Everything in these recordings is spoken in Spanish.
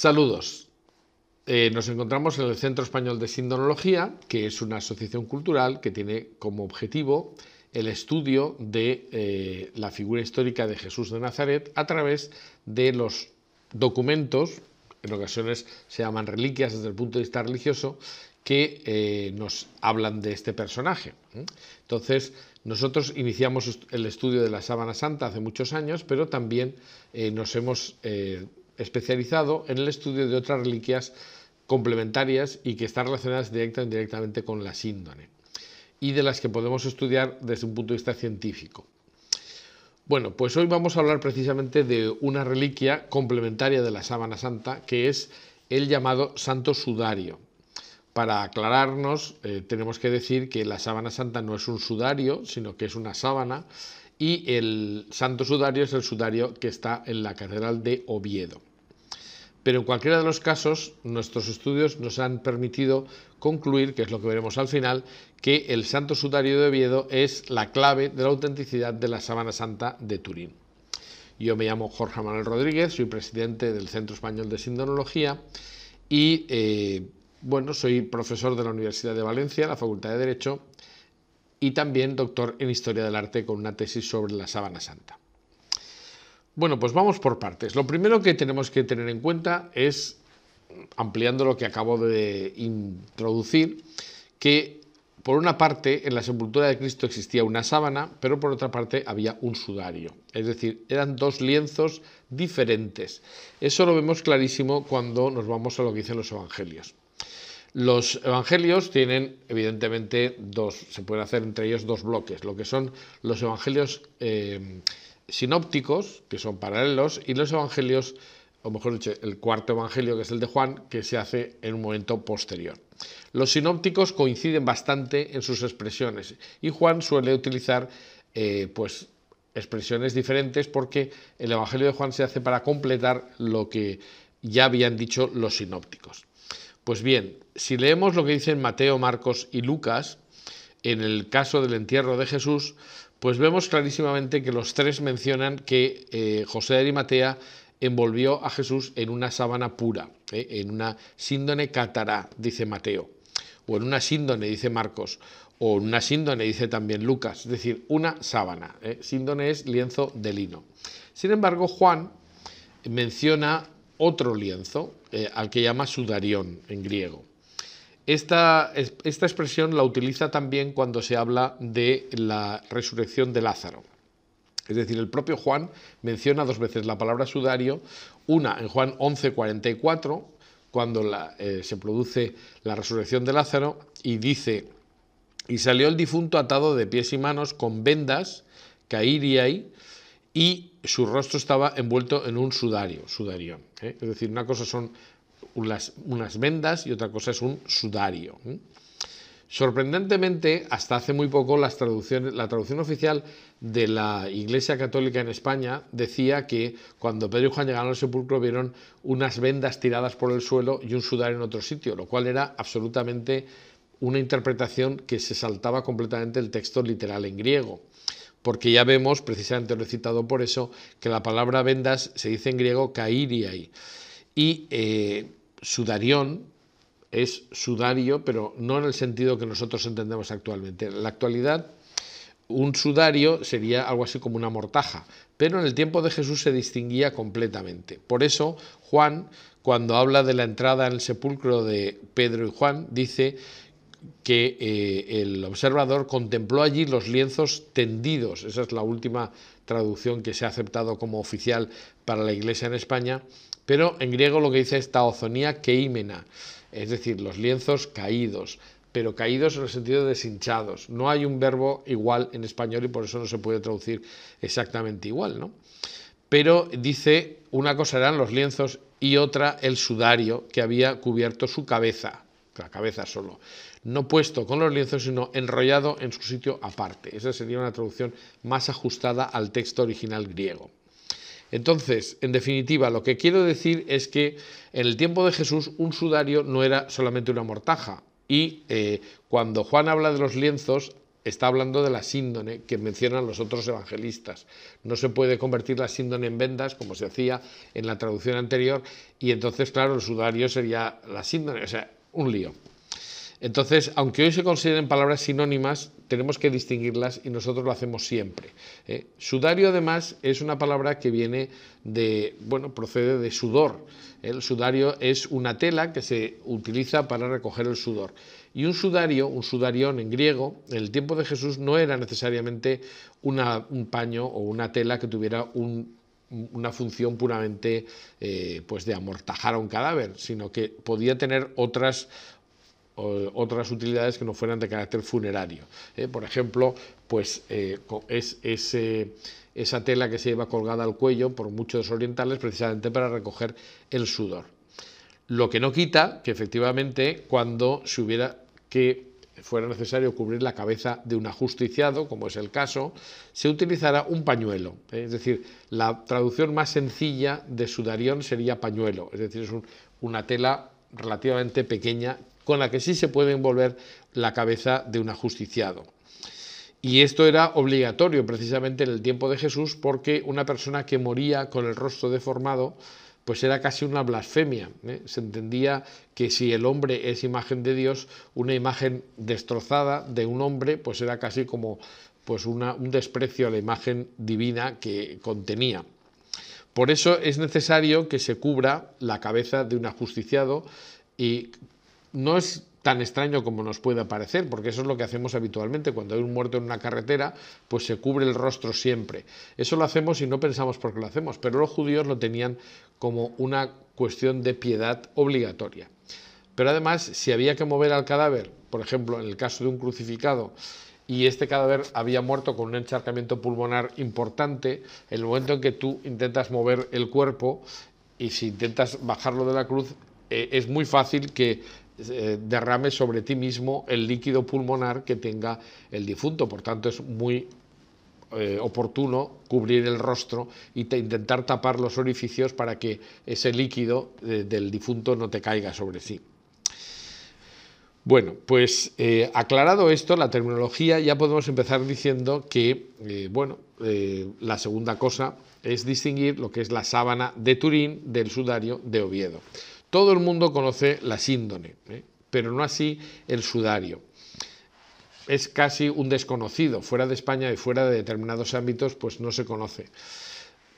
Saludos. Eh, nos encontramos en el Centro Español de Sindonología, que es una asociación cultural que tiene como objetivo el estudio de eh, la figura histórica de Jesús de Nazaret a través de los documentos, en ocasiones se llaman reliquias desde el punto de vista religioso, que eh, nos hablan de este personaje. Entonces, nosotros iniciamos el estudio de la Sábana Santa hace muchos años, pero también nos hemos especializado en el estudio de otras reliquias complementarias y que están relacionadas directa o indirectamente con la síndrome y de las que podemos estudiar desde un punto de vista científico. Bueno, pues hoy vamos a hablar precisamente de una reliquia complementaria de la sábana santa, que es el llamado santo sudario. Para aclararnos, eh, tenemos que decir que la sábana santa no es un sudario, sino que es una sábana, y el santo sudario es el sudario que está en la Catedral de Oviedo. Pero en cualquiera de los casos, nuestros estudios nos han permitido concluir, que es lo que veremos al final, que el Santo Sudario de Oviedo es la clave de la autenticidad de la Sábana Santa de Turín. Yo me llamo Jorge Manuel Rodríguez, soy presidente del Centro Español de Sindonología y, eh, bueno, soy profesor de la Universidad de Valencia, la Facultad de Derecho, y también doctor en Historia del Arte con una tesis sobre la Sábana Santa. Bueno, pues vamos por partes. Lo primero que tenemos que tener en cuenta es, ampliando lo que acabo de introducir, que por una parte en la sepultura de Cristo existía una sábana, pero por otra parte había un sudario. Es decir, eran dos lienzos diferentes. Eso lo vemos clarísimo cuando nos vamos a lo que dicen los evangelios. Los evangelios tienen, evidentemente, dos, se pueden hacer entre ellos dos bloques, lo que son los evangelios eh, sinópticos, que son paralelos, y los evangelios, o mejor dicho, el cuarto evangelio, que es el de Juan, que se hace en un momento posterior. Los sinópticos coinciden bastante en sus expresiones y Juan suele utilizar eh, pues, expresiones diferentes porque el Evangelio de Juan se hace para completar lo que ya habían dicho los sinópticos. Pues bien, si leemos lo que dicen Mateo, Marcos y Lucas, en el caso del entierro de Jesús, pues vemos clarísimamente que los tres mencionan que eh, José de Arimatea envolvió a Jesús en una sábana pura, eh, en una síndone catará, dice Mateo, o en una síndone, dice Marcos, o en una síndone, dice también Lucas, es decir, una sábana. Eh, síndone es lienzo de lino. Sin embargo, Juan menciona otro lienzo, al que llama sudarión en griego. Esta, expresión la utiliza también cuando se habla de la resurrección de Lázaro. Es decir, el propio Juan menciona dos veces la palabra sudario, una en Juan 11:44, cuando eh, se produce la resurrección de Lázaro, y dice, y salió el difunto atado de pies y manos con vendas, caíriai, y su rostro estaba envuelto en un sudario, sudarión. ¿eh? Es decir, una cosa son unas, vendas y otra cosa es un sudario. Sorprendentemente, hasta hace muy poco la traducción oficial de la Iglesia Católica en España decía que cuando Pedro y Juan llegaron al sepulcro vieron unas vendas tiradas por el suelo y un sudario en otro sitio, lo cual era absolutamente una interpretación que se saltaba completamente el texto literal en griego. Porque ya vemos, precisamente lo he citado por eso, que la palabra vendas se dice en griego kairiai. Y eh, sudarión es sudario, pero no en el sentido que nosotros entendemos actualmente. En la actualidad, un sudario sería algo así como una mortaja, pero en el tiempo de Jesús se distinguía completamente. Por eso, Juan, cuando habla de la entrada en el sepulcro de Pedro y Juan, dice que eh, el observador contempló allí los lienzos tendidos, esa es la última traducción que se ha aceptado como oficial para la Iglesia en España, pero en griego lo que dice es ozonía keimena, es decir, los lienzos caídos, pero caídos en el sentido de deshinchados. No hay un verbo igual en español y por eso no se puede traducir exactamente igual, ¿no? Pero dice, una cosa eran los lienzos y otra el sudario que había cubierto su cabeza, la cabeza solo. No puesto con los lienzos, sino enrollado en su sitio aparte. Esa sería una traducción más ajustada al texto original griego. Entonces, en definitiva, lo que quiero decir es que en el tiempo de Jesús un sudario no era solamente una mortaja. Y eh, cuando Juan habla de los lienzos, está hablando de la síndone que mencionan los otros evangelistas. No se puede convertir la síndone en vendas, como se hacía en la traducción anterior, y entonces, claro, el sudario sería la síndone, o sea, un lío. Entonces, aunque hoy se consideren palabras sinónimas, tenemos que distinguirlas y nosotros lo hacemos siempre. ¿eh? Sudario, además, es una palabra que viene de, bueno, procede de sudor. ¿eh? El sudario es una tela que se utiliza para recoger el sudor. Y un sudario, un sudarión en griego, en el tiempo de Jesús no era necesariamente un paño o una tela que tuviera una función puramente eh, pues de amortajar a un cadáver, sino que podía tener otras, otras utilidades que no fueran de carácter funerario. ¿eh? Por ejemplo, pues eh, es esa tela que se lleva colgada al cuello por muchos orientales precisamente para recoger el sudor. Lo que no quita que efectivamente cuando se hubiera que fuera necesario cubrir la cabeza de un ajusticiado, como es el caso, se utilizará un pañuelo. ¿eh? Es decir, la traducción más sencilla de sudarión sería pañuelo, es decir, es una tela relativamente pequeña con la que sí se puede envolver la cabeza de un ajusticiado. Y esto era obligatorio precisamente en el tiempo de Jesús porque una persona que moría con el rostro deformado pues era casi una blasfemia. ¿eh? Se entendía que si el hombre es imagen de Dios, una imagen destrozada de un hombre pues era casi como pues una, un desprecio a la imagen divina que contenía. Por eso es necesario que se cubra la cabeza de un ajusticiado y no es tan extraño como nos pueda parecer, porque eso es lo que hacemos habitualmente. Cuando hay un muerto en una carretera, pues se cubre el rostro siempre. Eso lo hacemos y no pensamos por qué lo hacemos, pero los judíos lo tenían como una cuestión de piedad obligatoria. Pero además, si había que mover al cadáver, por ejemplo, en el caso de un crucificado, y este cadáver había muerto con un encharcamiento pulmonar importante, el momento en que tú intentas mover el cuerpo y si intentas bajarlo de la cruz, eh, es muy fácil que eh, derrame sobre ti mismo el líquido pulmonar que tenga el difunto. Por tanto, es muy eh, oportuno cubrir el rostro y intentar tapar los orificios para que ese líquido eh, del difunto no te caiga sobre sí. Bueno, pues aclarado esto, la terminología, ya podemos empezar diciendo que, bueno, la segunda cosa es distinguir lo que es la sábana de Turín del sudario de Oviedo. Todo el mundo conoce la síndone, ¿eh? pero no así el sudario. Es casi un desconocido, fuera de España y fuera de determinados ámbitos, pues no se conoce.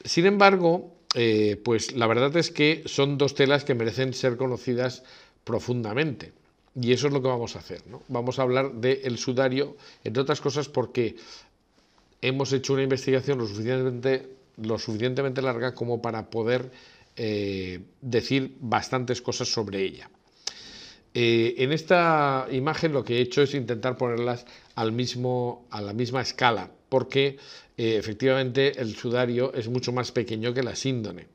Sin embargo, eh, pues la verdad es que son dos telas que merecen ser conocidas profundamente. Y eso es lo que vamos a hacer. Vamos a hablar del sudario, entre otras cosas porque hemos hecho una investigación lo suficientemente larga como para poder eh, decir bastantes cosas sobre ella. Eh, en esta imagen lo que he hecho es intentar ponerlas al mismo, a la misma escala, porque eh, efectivamente el sudario es mucho más pequeño que la síndone.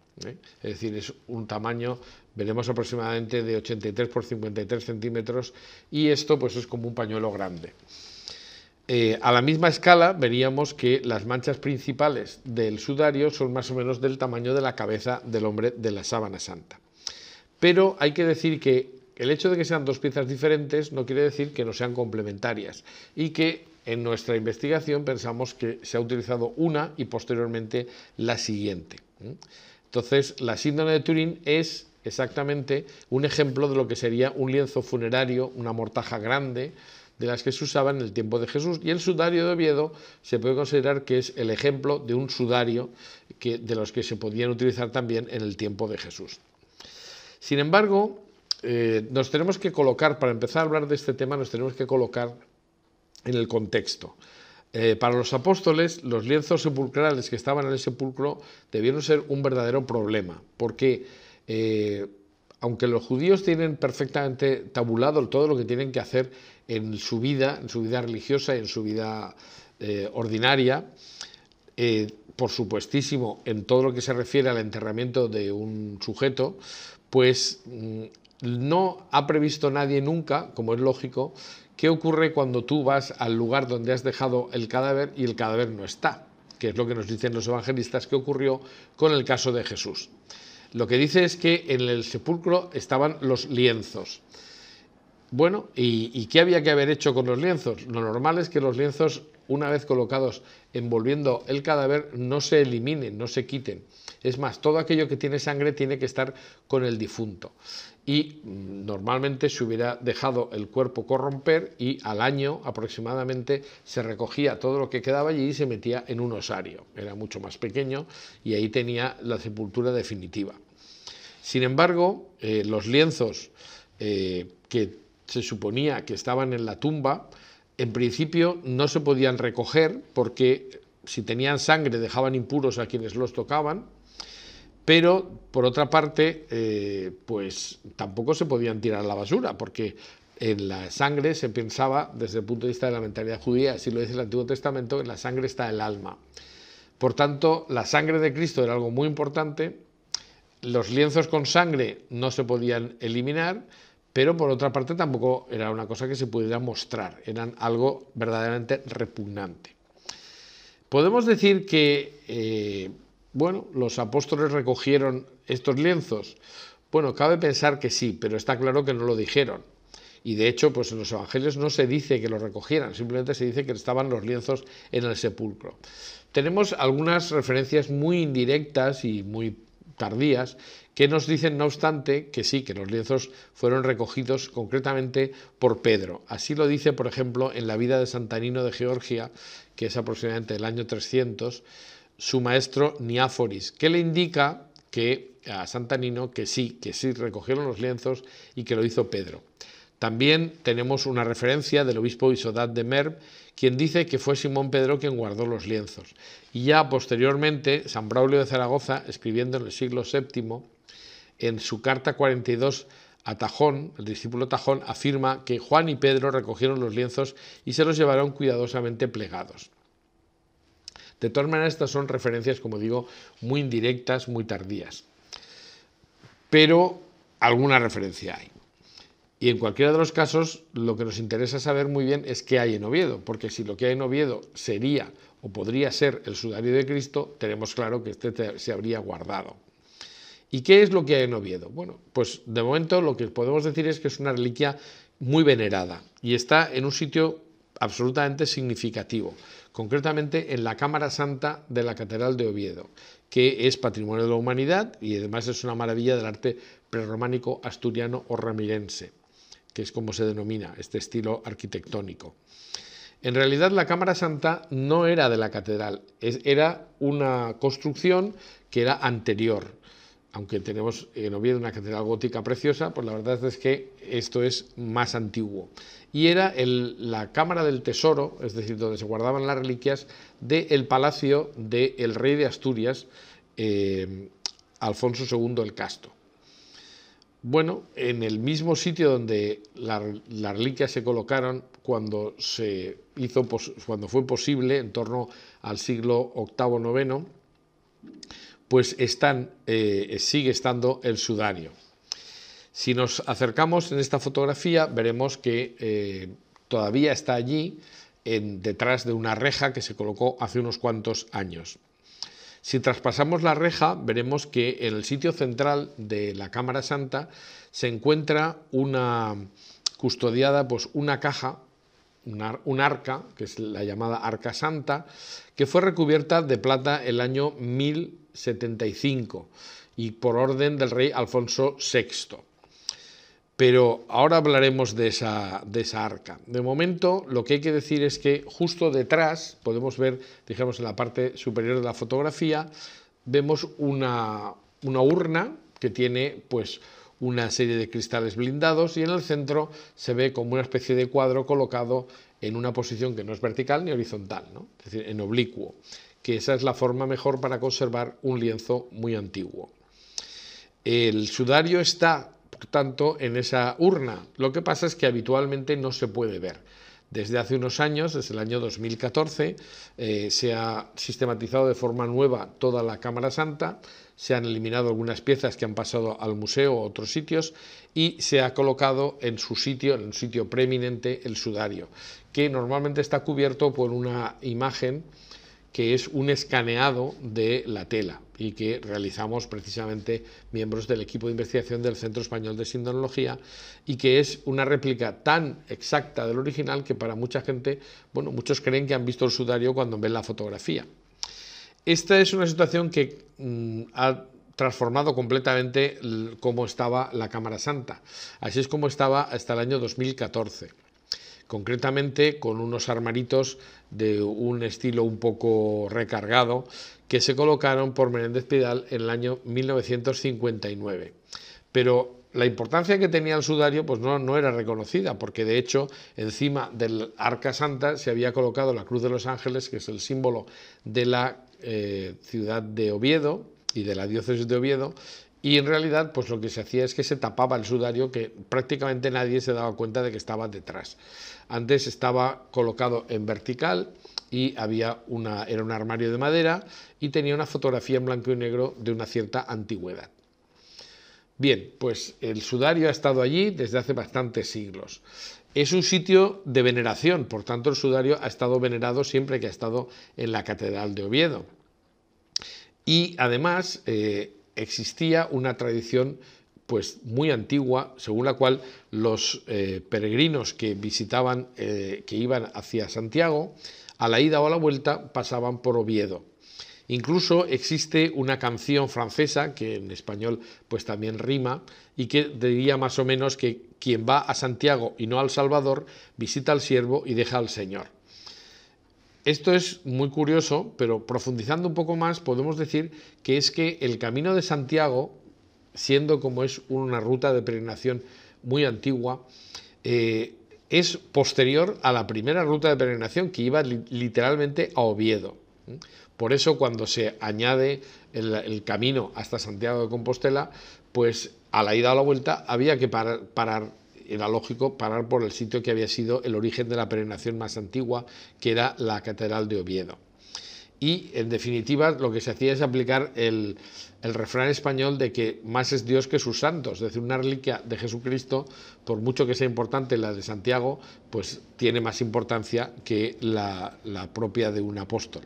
Es decir, es un tamaño, veremos aproximadamente de 83 por 53 centímetros, y esto pues es como un pañuelo grande. Eh, a la misma escala veríamos que las manchas principales del sudario son más o menos del tamaño de la cabeza del hombre de la sábana santa. Pero hay que decir que el hecho de que sean dos piezas diferentes no quiere decir que no sean complementarias y que en nuestra investigación pensamos que se ha utilizado una y posteriormente la siguiente. Entonces, la síndrome de Turín es exactamente un ejemplo de lo que sería un lienzo funerario, una mortaja grande, de las que se usaban en el tiempo de Jesús. Y el sudario de Oviedo se puede considerar que es el ejemplo de un sudario que, de los que se podían utilizar también en el tiempo de Jesús. Sin embargo, eh, nos tenemos que colocar, para empezar a hablar de este tema, nos tenemos que colocar en el contexto. Eh, para los apóstoles, los lienzos sepulcrales que estaban en el sepulcro debieron ser un verdadero problema, porque eh, aunque los judíos tienen perfectamente tabulado todo lo que tienen que hacer en su vida, en su vida religiosa y en su vida eh, ordinaria, eh, por supuestísimo, en todo lo que se refiere al enterramiento de un sujeto, pues mm, no ha previsto nadie nunca, como es lógico, qué ocurre cuando tú vas al lugar donde has dejado el cadáver y el cadáver no está, que es lo que nos dicen los evangelistas que ocurrió con el caso de Jesús. Lo que dice es que en el sepulcro estaban los lienzos. Bueno, ¿y, qué había que haber hecho con los lienzos? Lo normal es que los lienzos, una vez colocados envolviendo el cadáver, no se eliminen, no se quiten. Es más, todo aquello que tiene sangre tiene que estar con el difunto. Y mm, normalmente se hubiera dejado el cuerpo corromper y al año aproximadamente se recogía todo lo que quedaba allí y se metía en un osario. Era mucho más pequeño y ahí tenía la sepultura definitiva. Sin embargo, eh, los lienzos eh, que se suponía que estaban en la tumba, en principio no se podían recoger porque si tenían sangre dejaban impuros a quienes los tocaban, pero por otra parte, eh, pues tampoco se podían tirar a la basura porque en la sangre se pensaba, desde el punto de vista de la mentalidad judía, así lo dice el Antiguo Testamento, en la sangre está el alma. Por tanto, la sangre de Cristo era algo muy importante, los lienzos con sangre no se podían eliminar, pero por otra parte tampoco era una cosa que se pudiera mostrar, eran algo verdaderamente repugnante. Podemos decir que, eh, bueno, los apóstoles recogieron estos lienzos. Bueno, cabe pensar que sí, pero está claro que no lo dijeron. Y de hecho, pues en los evangelios no se dice que los recogieran, simplemente se dice que estaban los lienzos en el sepulcro. Tenemos algunas referencias muy indirectas y muy tardías que nos dicen, no obstante, que sí, que los lienzos fueron recogidos concretamente por Pedro. Así lo dice, por ejemplo, en la vida de Santanino de Georgia, que es aproximadamente del año 300, su maestro Niáforis, que le indica que a Santanino que sí, que sí recogieron los lienzos y que lo hizo Pedro. También tenemos una referencia del obispo Isodad de Merv, quien dice que fue Simón Pedro quien guardó los lienzos. Y ya posteriormente, San Braulio de Zaragoza, escribiendo en el siglo VII, en su carta 42 a Tajón, el discípulo Tajón, afirma que Juan y Pedro recogieron los lienzos y se los llevaron cuidadosamente plegados. De todas maneras, estas son referencias, como digo, muy indirectas, muy tardías. Pero alguna referencia hay. Y en cualquiera de los casos, lo que nos interesa saber muy bien es qué hay en Oviedo, porque si lo que hay en Oviedo sería o podría ser el sudario de Cristo, tenemos claro que este se habría guardado. ¿Y qué es lo que hay en Oviedo? Bueno, pues de momento lo que podemos decir es que es una reliquia muy venerada y está en un sitio absolutamente significativo, concretamente en la Cámara Santa de la Catedral de Oviedo, que es patrimonio de la humanidad y además es una maravilla del arte prerrománico asturiano o ramirense, que es como se denomina este estilo arquitectónico. En realidad la Cámara Santa no era de la catedral, era una construcción que era anterior, aunque tenemos en Oviedo una catedral gótica preciosa, pues la verdad es que esto es más antiguo. Y era la cámara del tesoro, es decir, donde se guardaban las reliquias del palacio del rey de Asturias, eh, Alfonso II el Casto. Bueno, en el mismo sitio donde las reliquias se colocaron cuando, se hizo, cuando fue posible, en torno al siglo VIII-IX, pues están, eh, sigue estando el sudario. Si nos acercamos en esta fotografía, veremos que eh, todavía está allí, en, detrás de una reja que se colocó hace unos cuantos años. Si traspasamos la reja, veremos que en el sitio central de la Cámara Santa se encuentra una custodiada pues, una caja, una, un arca, que es la llamada Arca Santa, que fue recubierta de plata el año 1000 75 y por orden del rey Alfonso VI. Pero ahora hablaremos de esa, de esa arca. De momento, lo que hay que decir es que justo detrás, podemos ver, digamos, en la parte superior de la fotografía, vemos una, urna que tiene, pues, una serie de cristales blindados y en el centro se ve como una especie de cuadro colocado en una posición que no es vertical ni horizontal, es decir, en oblicuo que esa es la forma mejor para conservar un lienzo muy antiguo. El sudario está, por tanto, en esa urna. Lo que pasa es que habitualmente no se puede ver. Desde hace unos años, desde el año 2014, eh, se ha sistematizado de forma nueva toda la Cámara Santa, se han eliminado algunas piezas que han pasado al museo o otros sitios y se ha colocado en su sitio, en un sitio preeminente, el sudario, que normalmente está cubierto por una imagen que es un escaneado de la tela y que realizamos precisamente miembros del equipo de investigación del Centro Español de Sindonología y que es una réplica tan exacta del original que para mucha gente, bueno, muchos creen que han visto el sudario cuando ven la fotografía. Esta es una situación que mm, ha transformado completamente cómo estaba la Cámara Santa. Así es como estaba hasta el año 2014 concretamente con unos armaritos de un estilo un poco recargado que se colocaron por Menéndez Pidal en el año 1959. Pero la importancia que tenía el sudario pues no, no, era reconocida, porque de hecho encima del Arca Santa se había colocado la Cruz de los Ángeles, que es el símbolo de la eh, ciudad de Oviedo y de la diócesis de Oviedo, y en realidad, pues lo que se hacía es que se tapaba el sudario, que prácticamente nadie se daba cuenta de que estaba detrás. Antes estaba colocado en vertical y había una, era un armario de madera y tenía una fotografía en blanco y negro de una cierta antigüedad. Bien, pues el sudario ha estado allí desde hace bastantes siglos. Es un sitio de veneración, por tanto el sudario ha estado venerado siempre que ha estado en la Catedral de Oviedo. Y además eh, existía una tradición pues muy antigua, según la cual los eh, peregrinos que visitaban, eh, que iban hacia Santiago, a la ida o a la vuelta pasaban por Oviedo. Incluso existe una canción francesa que en español pues también rima y que diría más o menos que quien va a Santiago y no al Salvador visita al siervo y deja al Señor. Esto es muy curioso, pero profundizando un poco más podemos decir que es que el Camino de Santiago, siendo como es una ruta de peregrinación muy antigua, eh, es posterior a la primera ruta de peregrinación que iba literalmente a Oviedo. Por eso cuando se añade el, camino hasta Santiago de Compostela, pues a la ida o la vuelta había que parar era lógico parar por el sitio que había sido el origen de la peregrinación más antigua, que era la Catedral de Oviedo. Y, en definitiva, lo que se hacía es aplicar el, refrán español de que más es Dios que sus santos, es decir, una reliquia de Jesucristo, por mucho que sea importante la de Santiago, pues tiene más importancia que la, propia de un apóstol.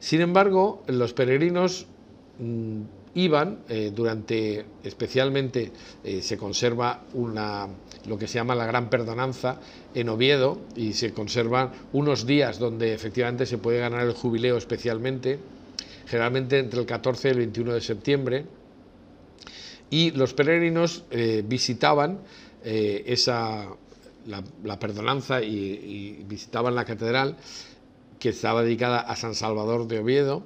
Sin embargo, los peregrinos mm, iban eh, durante, especialmente eh, se conserva una, lo que se llama la Gran Perdonanza en Oviedo y se conservan unos días donde efectivamente se puede ganar el jubileo especialmente, generalmente entre el 14 y el 21 de septiembre, y los peregrinos eh, visitaban esa, la, perdonanza y visitaban la catedral que estaba dedicada a San Salvador de Oviedo,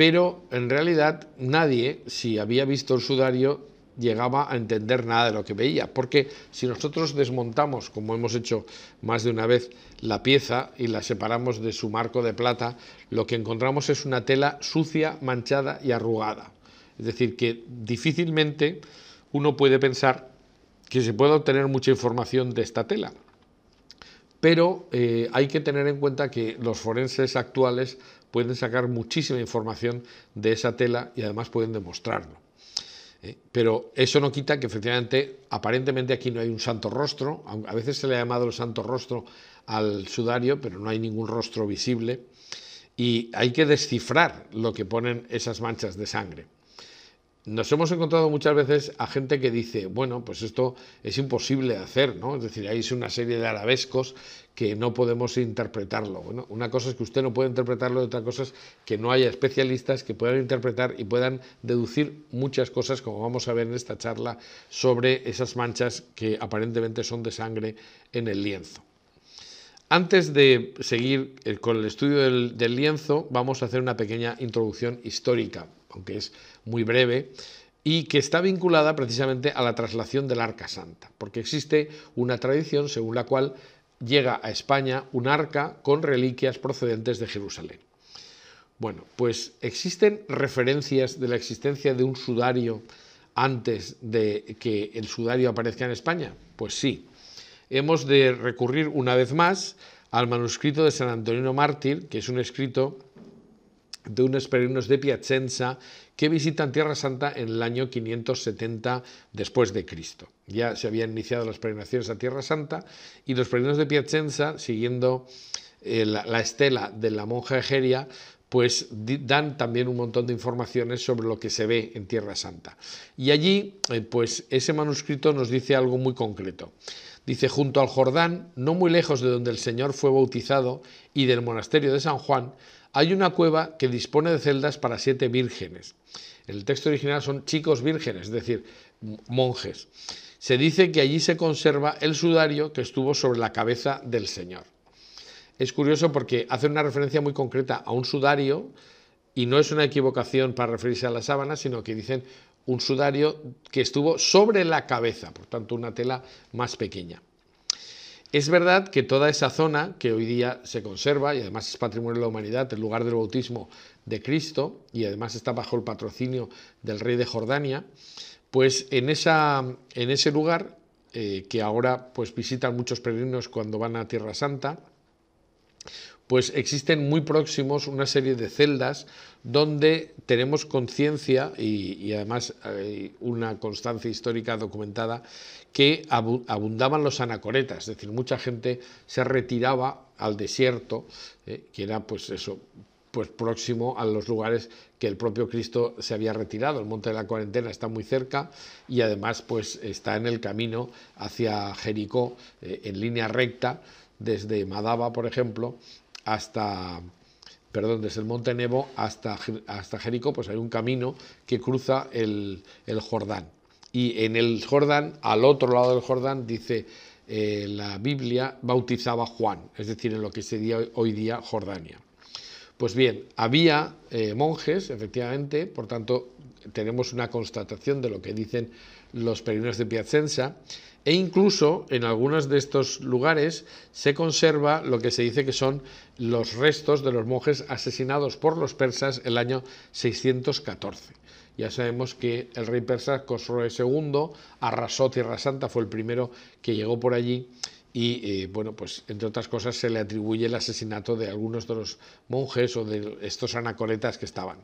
pero en realidad nadie, si había visto el sudario, llegaba a entender nada de lo que veía, porque si nosotros desmontamos, como hemos hecho más de una vez, la pieza y la separamos de su marco de plata, lo que encontramos es una tela sucia, manchada y arrugada. Es decir, que difícilmente uno puede pensar que se puede obtener mucha información de esta tela. Pero eh, hay que tener en cuenta que los forenses actuales pueden sacar muchísima información de esa tela y además pueden demostrarlo. ¿eh? Pero eso no quita que efectivamente, aparentemente aquí no hay un santo rostro, a veces se le ha llamado el santo rostro al sudario, pero no hay ningún rostro visible y hay que descifrar lo que ponen esas manchas de sangre. Nos hemos encontrado muchas veces a gente que dice, bueno, pues esto es imposible de hacer, ¿no? Es decir, ahí es una serie de arabescos que no podemos interpretarlo. una cosa es que usted no puede interpretarlo, ...y otra cosa es que no haya especialistas que puedan interpretar y puedan deducir muchas cosas, como vamos a ver en esta charla, sobre esas manchas que aparentemente son de sangre en el lienzo. Antes de seguir eh, con el estudio del, del lienzo, vamos a hacer una pequeña introducción histórica, aunque es muy breve y que está vinculada precisamente a la traslación del Arca Santa, porque existe una tradición según la cual llega a España un arca con reliquias procedentes de Jerusalén. Bueno, pues existen referencias de la existencia de un sudario antes de que el sudario aparezca en España. Pues sí. Hemos de recurrir una vez más al manuscrito de San Antonino Mártir, que es un escrito de unos peregrinos de Piacenza que visitan Tierra Santa en el año 570 después de Cristo. Ya se habían iniciado las peregrinaciones a Tierra Santa y los peregrinos de Piacenza, siguiendo eh, la, estela de la monja Egeria, pues dan también un montón de informaciones sobre lo que se ve en Tierra Santa. Y allí, eh, pues ese manuscrito nos dice algo muy concreto. Dice, junto al Jordán, no muy lejos de donde el Señor fue bautizado y del monasterio de San Juan, hay una cueva que dispone de celdas para siete vírgenes. el texto original son chicos vírgenes, es decir, monjes. Se dice que allí se conserva el sudario que estuvo sobre la cabeza del Señor. Es curioso porque hace una referencia muy concreta a un sudario y no es una equivocación para referirse a la sábana, sino que dicen un sudario que estuvo sobre la cabeza, por tanto una tela más pequeña. Es verdad que toda esa zona que hoy día se conserva y además es patrimonio de la humanidad, el lugar del bautismo de Cristo y además está bajo el patrocinio del rey de Jordania, pues en, esa, en ese lugar eh, que ahora pues visitan muchos peregrinos cuando van a Tierra Santa, pues existen muy próximos una serie de celdas donde tenemos conciencia y, además hay una constancia histórica documentada que abundaban los anacoretas, es decir, mucha gente se retiraba al desierto, eh, que era pues eso, pues próximo a los lugares que el propio Cristo se había retirado. El Monte de la Cuarentena está muy cerca y además pues está en el camino hacia Jericó eh, en línea recta desde Madaba, por ejemplo, hasta perdón, desde el monte Nebo hasta, hasta Jericó, pues hay un camino que cruza el, el, Jordán. Y en el Jordán, al otro lado del Jordán, dice eh, la Biblia, bautizaba Juan, es decir, en lo que sería hoy día Jordania. Pues bien, había eh, monjes, efectivamente, por tanto, tenemos una constatación de lo que dicen los peregrinos de Piacenza, e incluso en algunos de estos lugares se conserva lo que se dice que son los restos de los monjes asesinados por los persas el año 614. Ya sabemos que el rey persa Cosroe II arrasó Tierra Santa, fue el primero que llegó por allí y eh, bueno, pues entre otras cosas se le atribuye el asesinato de algunos de los monjes o de estos anacoretas que estaban.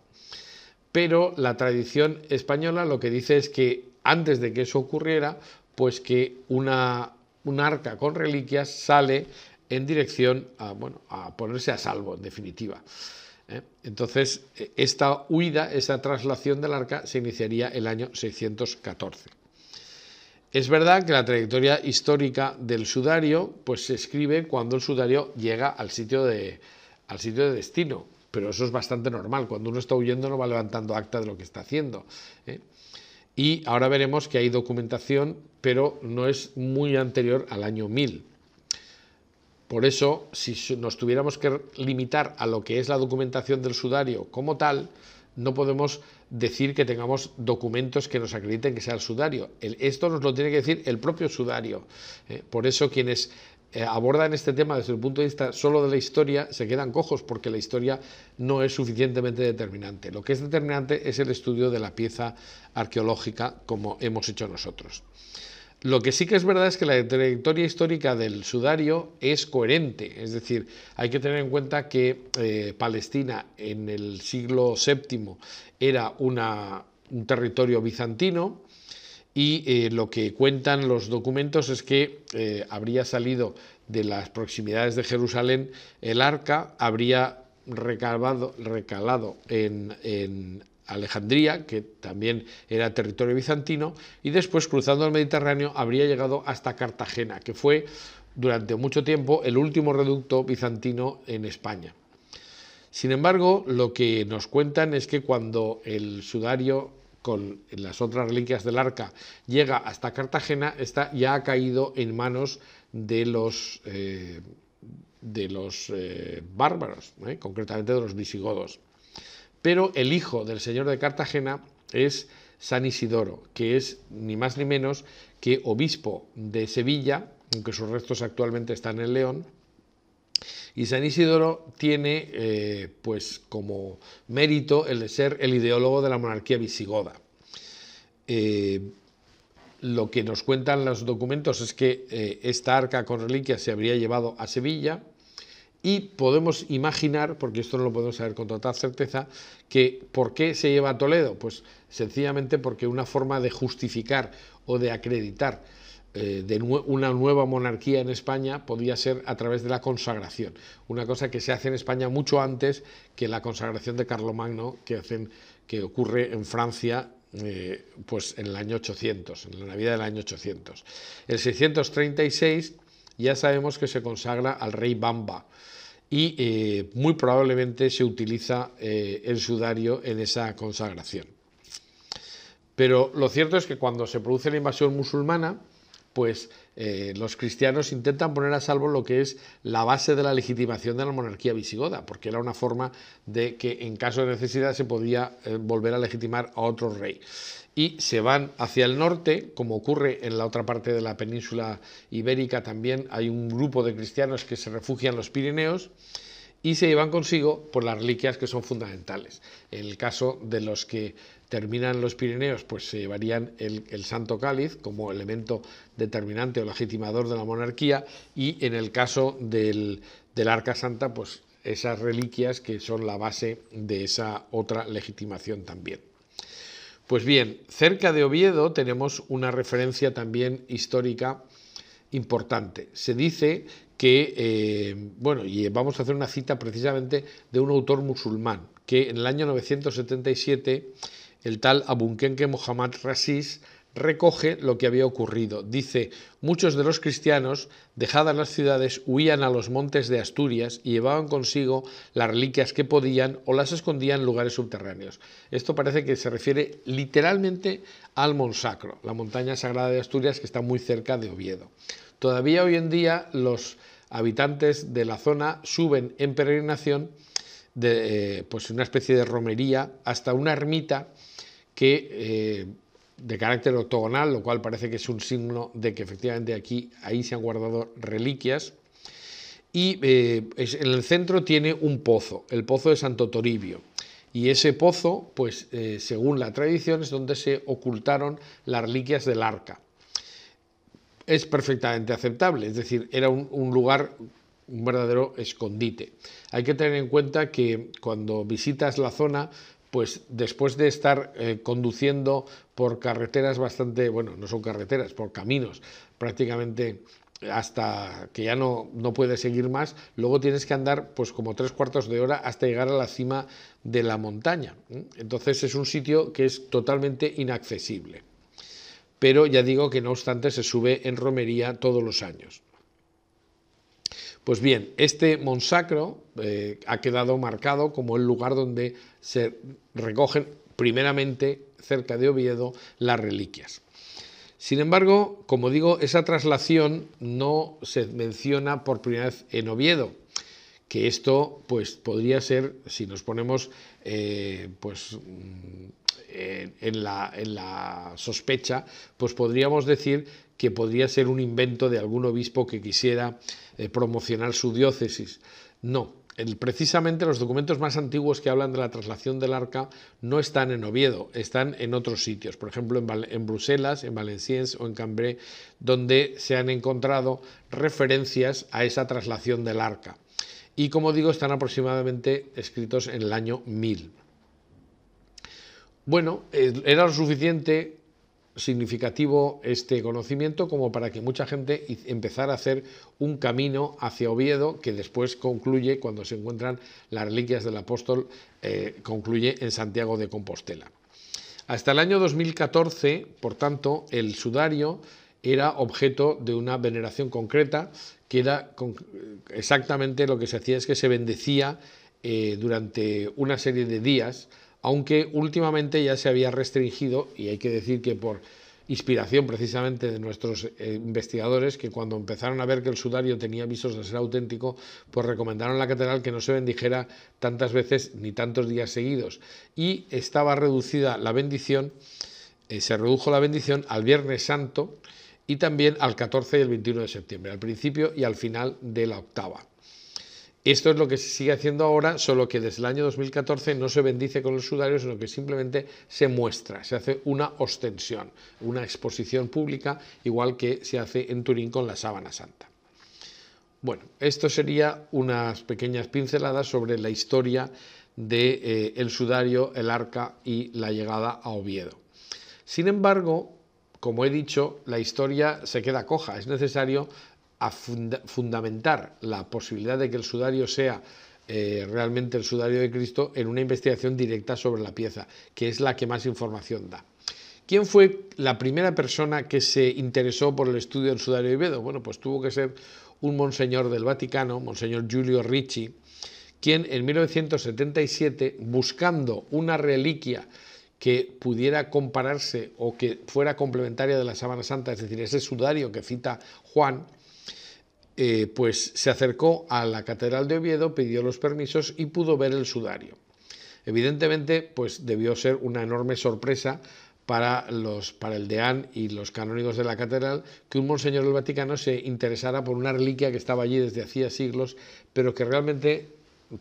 Pero la tradición española lo que dice es que antes de que eso ocurriera, pues que una, un arca con reliquias sale en dirección a, bueno, a ponerse a salvo, en definitiva. ¿eh? Entonces, e, esta huida, esa traslación del arca se iniciaría el año 614. Es verdad que la trayectoria histórica del sudario pues, se escribe cuando el sudario llega al sitio, de, al sitio de destino, pero eso es bastante normal. Cuando uno está huyendo no va levantando acta de lo que está haciendo. ¿eh? Y ahora veremos que hay documentación pero no es muy anterior al año 1000. Por eso, si nos tuviéramos que limitar a lo que es la documentación del sudario como tal, no podemos decir que tengamos documentos que nos acrediten que sea el sudario. esto nos lo tiene que decir el propio sudario. ¿eh? por eso quienes eh, abordan este tema desde el punto de vista solo de la historia se quedan cojos porque la historia no es suficientemente determinante. Lo que es determinante es el estudio de la pieza arqueológica como hemos hecho nosotros. Lo que sí que es verdad es que la trayectoria histórica del sudario es coherente, es decir, hay que tener en cuenta que eh, Palestina en el siglo VII era una, un territorio bizantino y eh, lo que cuentan los documentos es que eh, habría salido de las proximidades de Jerusalén el arca, habría recalado, recalado en, en Alejandría, que también era territorio bizantino, y después cruzando el Mediterráneo habría llegado hasta Cartagena, que fue durante mucho tiempo el último reducto bizantino en España. Sin embargo, lo que nos cuentan es que cuando el sudario con las otras reliquias del arca llega hasta Cartagena, esta ya ha caído en manos de los, eh, de los eh, bárbaros, ¿eh? concretamente de los visigodos. Pero el hijo del señor de Cartagena es San Isidoro, que es ni más ni menos que obispo de Sevilla, aunque sus restos actualmente están en León. Y San Isidoro tiene eh, pues como mérito el de ser el ideólogo de la monarquía visigoda. Eh, lo que nos cuentan los documentos es que eh, esta arca con reliquias se habría llevado a Sevilla, y podemos imaginar, porque esto no lo podemos saber con total certeza, que por qué se lleva a Toledo. Pues sencillamente porque una forma de justificar o de acreditar eh, de una nueva monarquía en España podía ser a través de la consagración, una cosa que se hace en España mucho antes que la consagración de Carlomagno que, hacen, que ocurre en Francia eh, pues en el año 800, en la Navidad del año 800. El 636 ya sabemos que se consagra al rey Bamba y eh, muy probablemente se utiliza eh, el sudario en esa consagración. Pero lo cierto es que cuando se produce la invasión musulmana, pues eh, los cristianos intentan poner a salvo lo que es la base de la legitimación de la monarquía visigoda, porque era una forma de que en caso de necesidad se podía volver a legitimar a otro rey y se van hacia el norte, como ocurre en la otra parte de la península ibérica también hay un grupo de cristianos que se refugian en los Pirineos y se llevan consigo por las reliquias que son fundamentales. En el caso de los que terminan los Pirineos, pues se llevarían el, Santo Cáliz como elemento determinante o legitimador de la monarquía y en el caso del, del Arca Santa, pues esas reliquias que son la base de esa otra legitimación también. Pues bien, cerca de Oviedo tenemos una referencia también histórica importante. Se dice que, eh, bueno, y vamos a hacer una cita precisamente de un autor musulmán, que en el año 977 el tal Abunkenke Mohammad Rasis recoge lo que había ocurrido. Dice, muchos de los cristianos, dejadas las ciudades, huían a los montes de Asturias y llevaban consigo las reliquias que podían o las escondían en lugares subterráneos. Esto parece que se refiere literalmente al Monsacro, la montaña sagrada de Asturias que está muy cerca de Oviedo. Todavía hoy en día los habitantes de la zona suben en peregrinación de eh, pues una especie de romería hasta una ermita que eh, de carácter octogonal, lo cual parece que es un signo de que efectivamente aquí ahí se han guardado reliquias. Y eh, en el centro tiene un pozo, el pozo de Santo Toribio. Y ese pozo, pues eh, según la tradición, es donde se ocultaron las reliquias del arca. Es perfectamente aceptable, es decir, era un, un lugar, un verdadero escondite. Hay que tener en cuenta que cuando visitas la zona, pues después de estar eh, conduciendo por carreteras bastante, bueno, no son carreteras, por caminos prácticamente hasta que ya no, no puedes seguir más, luego tienes que andar pues como tres cuartos de hora hasta llegar a la cima de la montaña. Entonces es un sitio que es totalmente inaccesible. Pero ya digo que no obstante se sube en romería todos los años. Pues bien, este Monsacro eh, ha quedado marcado como el lugar donde se recogen primeramente cerca de Oviedo las reliquias. Sin embargo, como digo, esa traslación no se menciona por primera vez en Oviedo, que esto pues podría ser, si nos ponemos eh, pues mm, eh, en la, en la, sospecha, pues podríamos decir que podría ser un invento de algún obispo que quisiera eh, promocionar su diócesis. No, precisamente los documentos más antiguos que hablan de la traslación del arca no están en Oviedo, están en otros sitios, por ejemplo en, Bruselas, en Valenciennes o en Cambrai, donde se han encontrado referencias a esa traslación del arca. Y como digo, están aproximadamente escritos en el año 1000. Bueno, eh, era lo suficiente significativo este conocimiento como para que mucha gente empezara a hacer un camino hacia Oviedo que después concluye cuando se encuentran las reliquias del apóstol, eh, concluye en Santiago de Compostela. Hasta el año 2014, por tanto, el sudario era objeto de una veneración concreta, que era exactamente lo que se hacía es que se bendecía eh, durante una serie de días, aunque últimamente ya se había restringido, y hay que decir que por inspiración precisamente de nuestros eh, investigadores, que cuando empezaron a ver que el sudario tenía visos de ser auténtico, pues recomendaron a la catedral que no se bendijera tantas veces ni tantos días seguidos. Y estaba reducida la bendición, eh, se redujo la bendición al Viernes Santo y también al 14 y el 21 de septiembre, al principio y al final de la octava. Esto es lo que se sigue haciendo ahora, solo que desde el año 2014 no se bendice con el sudario, sino que simplemente se muestra, se hace una ostensión, una exposición pública, igual que se hace en Turín con la sábana santa. Bueno, esto sería unas pequeñas pinceladas sobre la historia del de, eh, sudario, el arca y la llegada a Oviedo. Sin embargo, como he dicho, la historia se queda coja. Es necesario a fundamentar la posibilidad de que el sudario sea eh, realmente el sudario de Cristo en una investigación directa sobre la pieza, que es la que más información da. ¿Quién fue la primera persona que se interesó por el estudio del sudario de Ibedo? Bueno, pues tuvo que ser un monseñor del Vaticano, monseñor Giulio Ricci, quien en 1977, buscando una reliquia que pudiera compararse o que fuera complementaria de la Sábana Santa, es decir, ese sudario que cita Juan, eh, pues se acercó a la Catedral de Oviedo, pidió los permisos y pudo ver el sudario. Evidentemente, pues debió ser una enorme sorpresa para, los, para el deán y los canónigos de la catedral que un monseñor del Vaticano se interesara por una reliquia que estaba allí desde hacía siglos, pero que realmente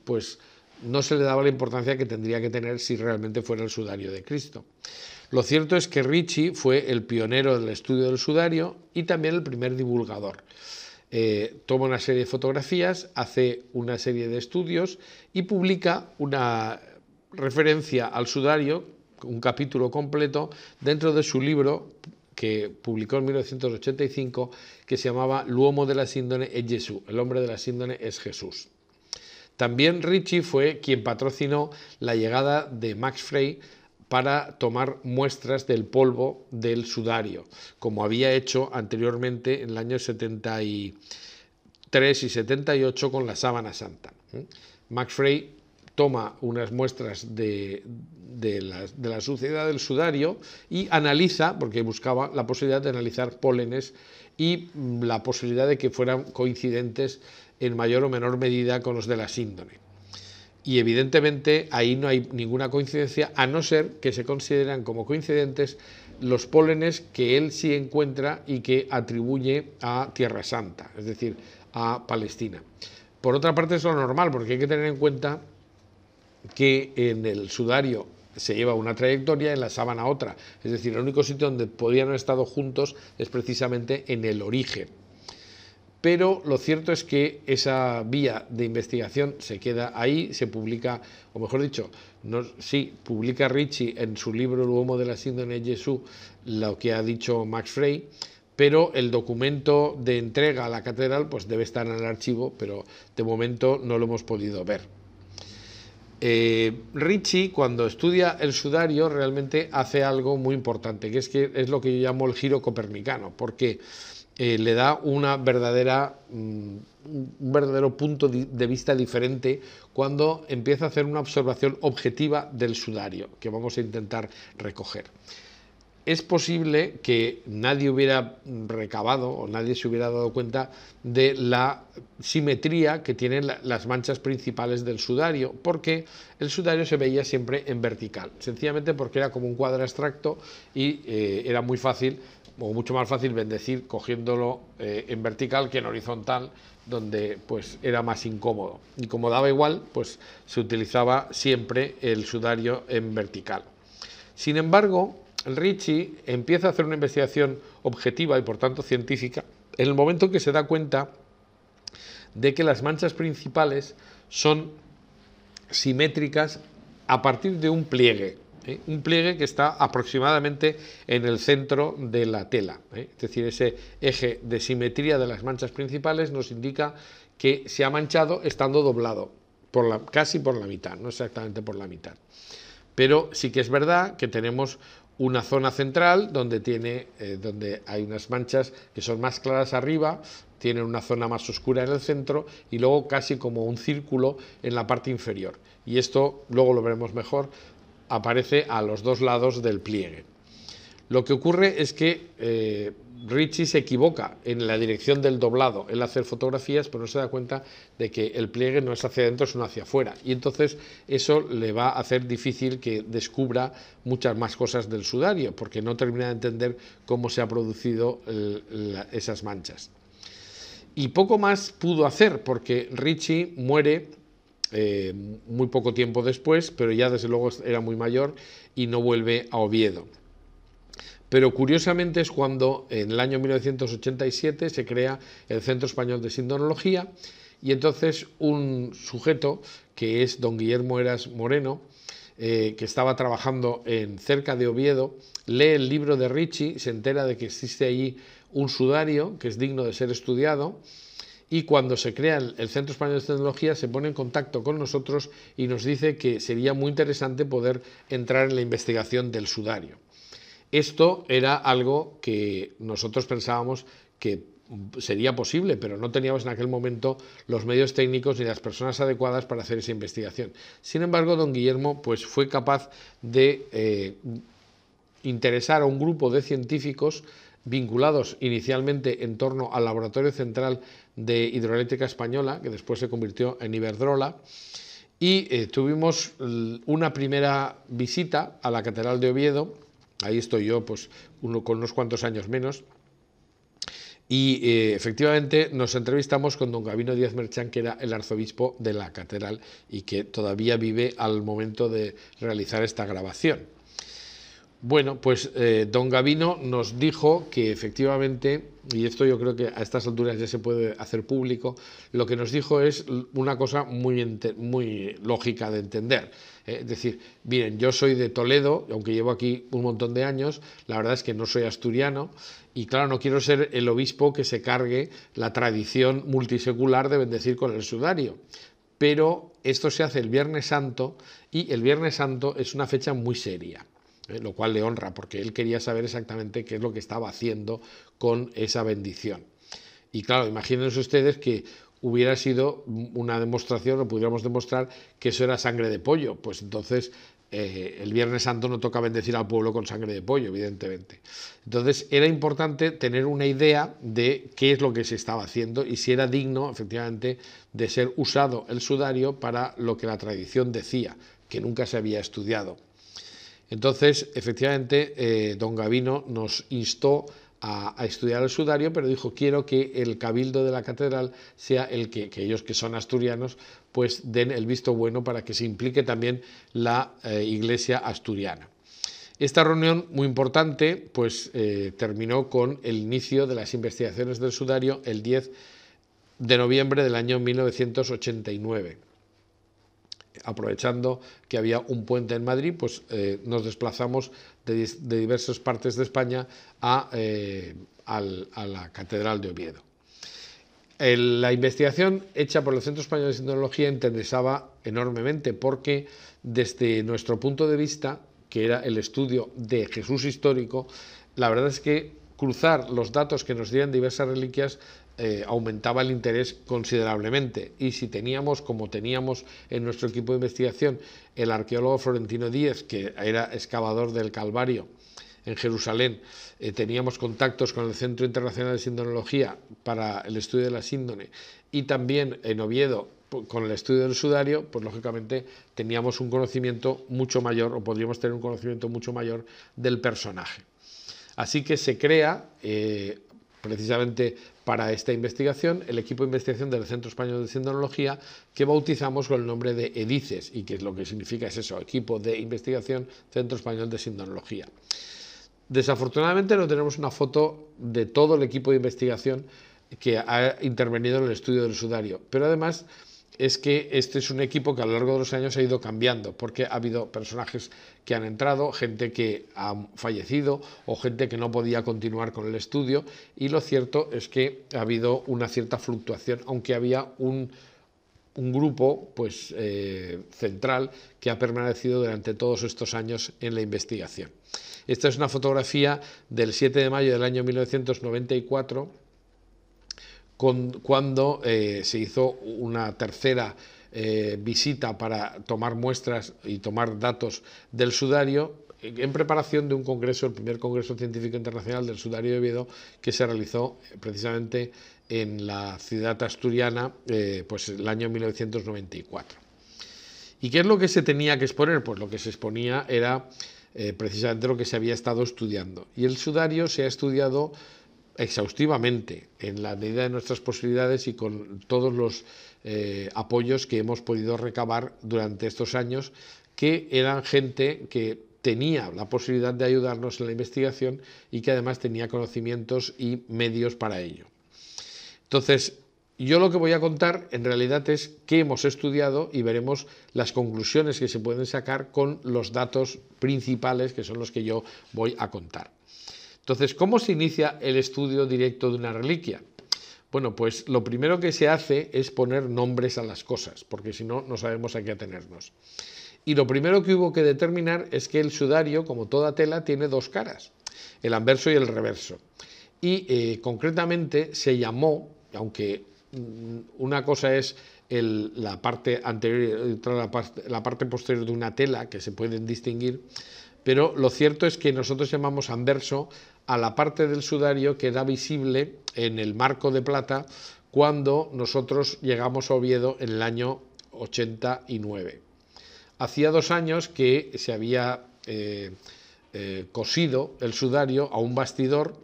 pues, no se le daba la importancia que tendría que tener si realmente fuera el sudario de Cristo. Lo cierto es que Ricci fue el pionero del estudio del sudario y también el primer divulgador. Eh, toma una serie de fotografías, hace una serie de estudios y publica una referencia al sudario, un capítulo completo, dentro de su libro que publicó en 1985, que se llamaba L'uomo de la síndone es Jesús, el hombre de la síndone es Jesús. También Ricci fue quien patrocinó la llegada de Max Frey para tomar muestras del polvo del sudario, como había hecho anteriormente en el año 73 y 78 con la sábana santa. Max Frey toma unas muestras de, la, la, suciedad del sudario y analiza, porque buscaba la posibilidad de analizar pólenes y mm, la posibilidad de que fueran coincidentes en mayor o menor medida con los de la síndrome y evidentemente ahí no hay ninguna coincidencia, a no ser que se consideran como coincidentes los pólenes que él sí encuentra y que atribuye a Tierra Santa, es decir, a Palestina. Por otra parte es lo normal, porque hay que tener en cuenta que en el sudario se lleva una trayectoria, en la sábana otra. Es decir, el único sitio donde podían haber estado juntos es precisamente en el origen pero lo cierto es que esa vía de investigación se queda ahí, se publica, o mejor dicho, sí, publica Ricci en su libro El Homo de la síndrome de Jesús lo que ha dicho Max Frey, pero el documento de entrega a la catedral pues debe estar en el archivo, pero de momento no lo hemos podido ver. Eh, Ricci, cuando estudia el sudario, realmente hace algo muy importante, que es, que es lo que yo llamo el giro copernicano, porque eh, le da una mm, un verdadero punto de vista diferente cuando empieza a hacer una observación objetiva del sudario, que vamos a intentar recoger. Es posible que nadie hubiera recabado o nadie se hubiera dado cuenta de la simetría que tienen las manchas principales del sudario, porque el sudario se veía siempre en vertical, sencillamente porque era como un cuadro abstracto y eh, era muy fácil o mucho más fácil bendecir cogiéndolo eh, en vertical que en horizontal, donde pues era más incómodo. Y como daba igual, pues se utilizaba siempre el sudario en vertical. Sin embargo, Ricci empieza a hacer una investigación objetiva y por tanto científica en el momento que se da cuenta de que las manchas principales son simétricas a partir de un pliegue. ¿eh? un pliegue que está aproximadamente en el centro de la tela. ¿eh? Es decir, ese eje de simetría de las manchas principales nos indica que se ha manchado estando doblado, por la, casi por la mitad, no exactamente por la mitad. Pero sí que es verdad que tenemos una zona central donde, tiene, eh, donde hay unas manchas que son más claras arriba, tienen una zona más oscura en el centro y luego casi como un círculo en la parte inferior. Y esto luego lo veremos mejor, aparece a los dos lados del pliegue. Lo que ocurre es que eh, Richie se equivoca en la dirección del doblado. Él hacer fotografías, pero no se da cuenta de que el pliegue no es hacia adentro, sino hacia afuera. Y entonces eso le va a hacer difícil que descubra muchas más cosas del sudario, porque no termina de entender cómo se han producido esas manchas. Y poco más pudo hacer, porque Richie muere eh, muy poco tiempo después, pero ya desde luego era muy mayor y no vuelve a Oviedo. Pero curiosamente es cuando en el año 1987 se crea el Centro Español de Sindonología y entonces un sujeto que es don Guillermo Eras Moreno, eh, que estaba trabajando en cerca de Oviedo, lee el libro de Ricci, se entera de que existe allí un sudario que es digno de ser estudiado y cuando se crea el Centro Español de Tecnología se pone en contacto con nosotros y nos dice que sería muy interesante poder entrar en la investigación del sudario. Esto era algo que nosotros pensábamos que sería posible, pero no teníamos en aquel momento los medios técnicos ni las personas adecuadas para hacer esa investigación. Sin embargo, don Guillermo pues, fue capaz de eh, interesar a un grupo de científicos vinculados inicialmente en torno al Laboratorio Central de Hidroeléctrica Española, que después se convirtió en Iberdrola, y eh, tuvimos una primera visita a la Catedral de Oviedo, ahí estoy yo pues, uno, con unos cuantos años menos, y eh, efectivamente nos entrevistamos con don Gabino Díaz Merchán, que era el arzobispo de la catedral y que todavía vive al momento de realizar esta grabación. Bueno, pues eh, don Gavino nos dijo que efectivamente, y esto yo creo que a estas alturas ya se puede hacer público, lo que nos dijo es una cosa muy, lógica de entender. Eh, es decir, miren, yo soy de Toledo, aunque llevo aquí un montón de años, la verdad es que no soy asturiano, y claro, no quiero ser el obispo que se cargue la tradición multisecular de bendecir con el sudario pero esto se hace el Viernes Santo y el Viernes Santo es una fecha muy seria. ¿eh? lo cual le honra, porque él quería saber exactamente qué es lo que estaba haciendo con esa bendición. Y claro, imagínense ustedes que hubiera sido una demostración, o pudiéramos demostrar que eso era sangre de pollo, pues entonces eh, el Viernes Santo no toca bendecir al pueblo con sangre de pollo, evidentemente. Entonces era importante tener una idea de qué es lo que se estaba haciendo y si era digno, efectivamente, de ser usado el sudario para lo que la tradición decía, que nunca se había estudiado. Entonces, efectivamente, eh, don Gavino nos instó a, estudiar el sudario, pero dijo, quiero que el cabildo de la catedral sea el que, ellos que son asturianos, pues den el visto bueno para que se implique también la eh, iglesia asturiana. Esta reunión muy importante pues, eh, terminó con el inicio de las investigaciones del sudario el 10 de noviembre del año 1989 aprovechando que había un puente en Madrid, pues eh, nos desplazamos de, diversas partes de España a, eh, la Catedral de Oviedo. la investigación hecha por el Centro Español de sinología interesaba enormemente porque desde nuestro punto de vista, que era el estudio de Jesús histórico, la verdad es que cruzar los datos que nos dieron diversas reliquias eh, aumentaba el interés considerablemente. Y si teníamos, como teníamos en nuestro equipo de investigación, el arqueólogo Florentino Díez, que era excavador del Calvario en Jerusalén, eh, teníamos contactos con el Centro Internacional de Sindonología para el estudio de la síndone y también en Oviedo con el estudio del sudario, pues lógicamente teníamos un conocimiento mucho mayor o podríamos tener un conocimiento mucho mayor del personaje. Así que se crea eh, precisamente para esta investigación, el equipo de investigación del Centro Español de Sindonología, que bautizamos con el nombre de EDICES, y que es lo que significa es eso, equipo de investigación Centro Español de Sindonología. Desafortunadamente no tenemos una foto de todo el equipo de investigación que ha intervenido en el estudio del sudario, pero además es que este es un equipo que a lo largo de los años ha ido cambiando, porque ha habido personajes que han entrado, gente que ha fallecido o gente que no podía continuar con el estudio, y lo cierto es que ha habido una cierta fluctuación, aunque había un, grupo pues, eh, central que ha permanecido durante todos estos años en la investigación. Esta es una fotografía del 7 de mayo del año 1994 cuando eh, se hizo una tercera eh, visita para tomar muestras y tomar datos del sudario eh, en preparación de un congreso, el primer congreso científico internacional del sudario de Oviedo, que se realizó precisamente en la ciudad asturiana, pues el año 1994. ¿Y qué es lo que se tenía que exponer? Pues lo que se exponía era precisamente lo que se había estado estudiando. Y el sudario se ha estudiado exhaustivamente, en la medida de nuestras posibilidades y con todos los eh, apoyos que hemos podido recabar durante estos años, que eran gente que tenía la posibilidad de ayudarnos en la investigación y que además tenía conocimientos y medios para ello. Entonces, yo lo que voy a contar en realidad es qué hemos estudiado y veremos las conclusiones que se pueden sacar con los datos principales que son los que yo voy a contar. Entonces, ¿cómo se inicia el estudio directo de una reliquia? Bueno, pues lo primero que se hace es poner nombres a las cosas, porque si no, no sabemos a qué atenernos. Y lo primero que hubo que determinar es que el sudario, como toda tela, tiene dos caras, el anverso y el reverso. Y eh, concretamente se llamó, aunque mm, una cosa es la parte anterior la parte, la parte posterior de una tela, que se pueden distinguir, pero lo cierto es que nosotros llamamos anverso a la parte del sudario que era visible en el marco de plata cuando nosotros llegamos a Oviedo en el año 89. Hacía dos años que se había eh, eh, cosido el sudario a un bastidor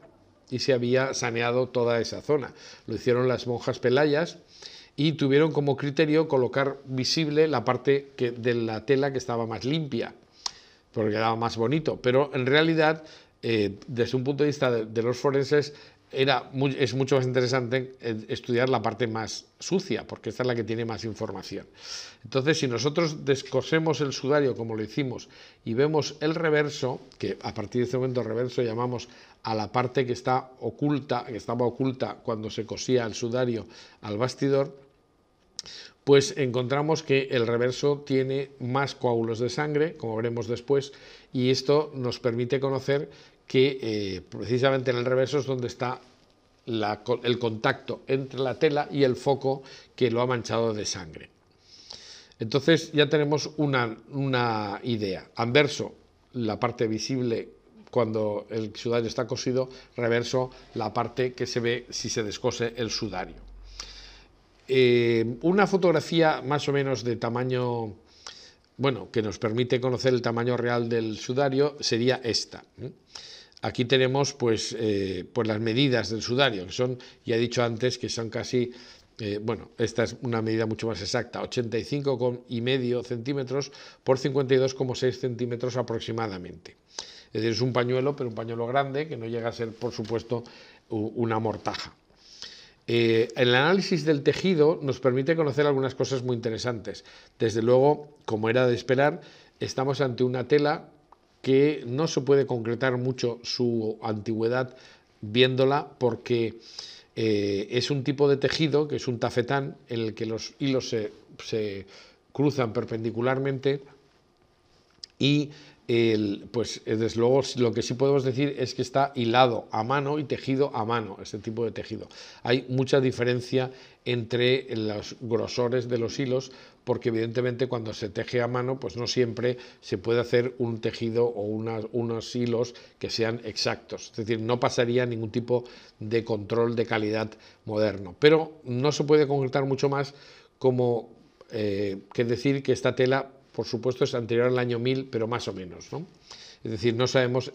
y se había saneado toda esa zona. Lo hicieron las monjas pelayas y tuvieron como criterio colocar visible la parte de la tela que estaba más limpia porque quedaba más bonito, pero en realidad, eh, desde un punto de vista de, los forenses, era es mucho más interesante eh, estudiar la parte más sucia, porque esta es la que tiene más información. Entonces, si nosotros descosemos el sudario como lo hicimos y vemos el reverso, que a partir de este momento reverso llamamos a la parte que está oculta, que estaba oculta cuando se cosía el sudario al bastidor, pues encontramos que el reverso tiene más coágulos de sangre, como veremos después, y esto nos permite conocer que eh, precisamente en el reverso es donde está el contacto entre la tela y el foco que lo ha manchado de sangre. Entonces ya tenemos una, una idea. Anverso, la parte visible cuando el sudario está cosido, reverso, la parte que se ve si se descose el sudario. Eh, una fotografía más o menos de tamaño, bueno, que nos permite conocer el tamaño real del sudario sería esta. Aquí tenemos pues, eh, pues, las medidas del sudario, que son, ya he dicho antes, que son casi eh, bueno, esta es una medida mucho más exacta, 85,5 centímetros por 52,6 centímetros aproximadamente. Es decir, es un pañuelo, pero un pañuelo grande que no llega a ser, por supuesto, una mortaja. Eh, el análisis del tejido nos permite conocer algunas cosas muy interesantes. Desde luego, como era de esperar, estamos ante una tela que no se puede concretar mucho su antigüedad viéndola porque eh, es un tipo de tejido, que es un tafetán, en el que los hilos se, se cruzan perpendicularmente y el, pues eh, desde luego lo que sí podemos decir es que está hilado a mano y tejido a mano, este tipo de tejido. Hay mucha diferencia entre los grosores de los hilos porque evidentemente cuando se teje a mano pues no siempre se puede hacer un tejido o unos hilos que sean exactos, es decir, no pasaría ningún tipo de control de calidad moderno. Pero no se puede concretar mucho más como eh, que decir que esta tela por supuesto, es anterior al año 1000, pero más o menos. ¿no? Es decir, no sabemos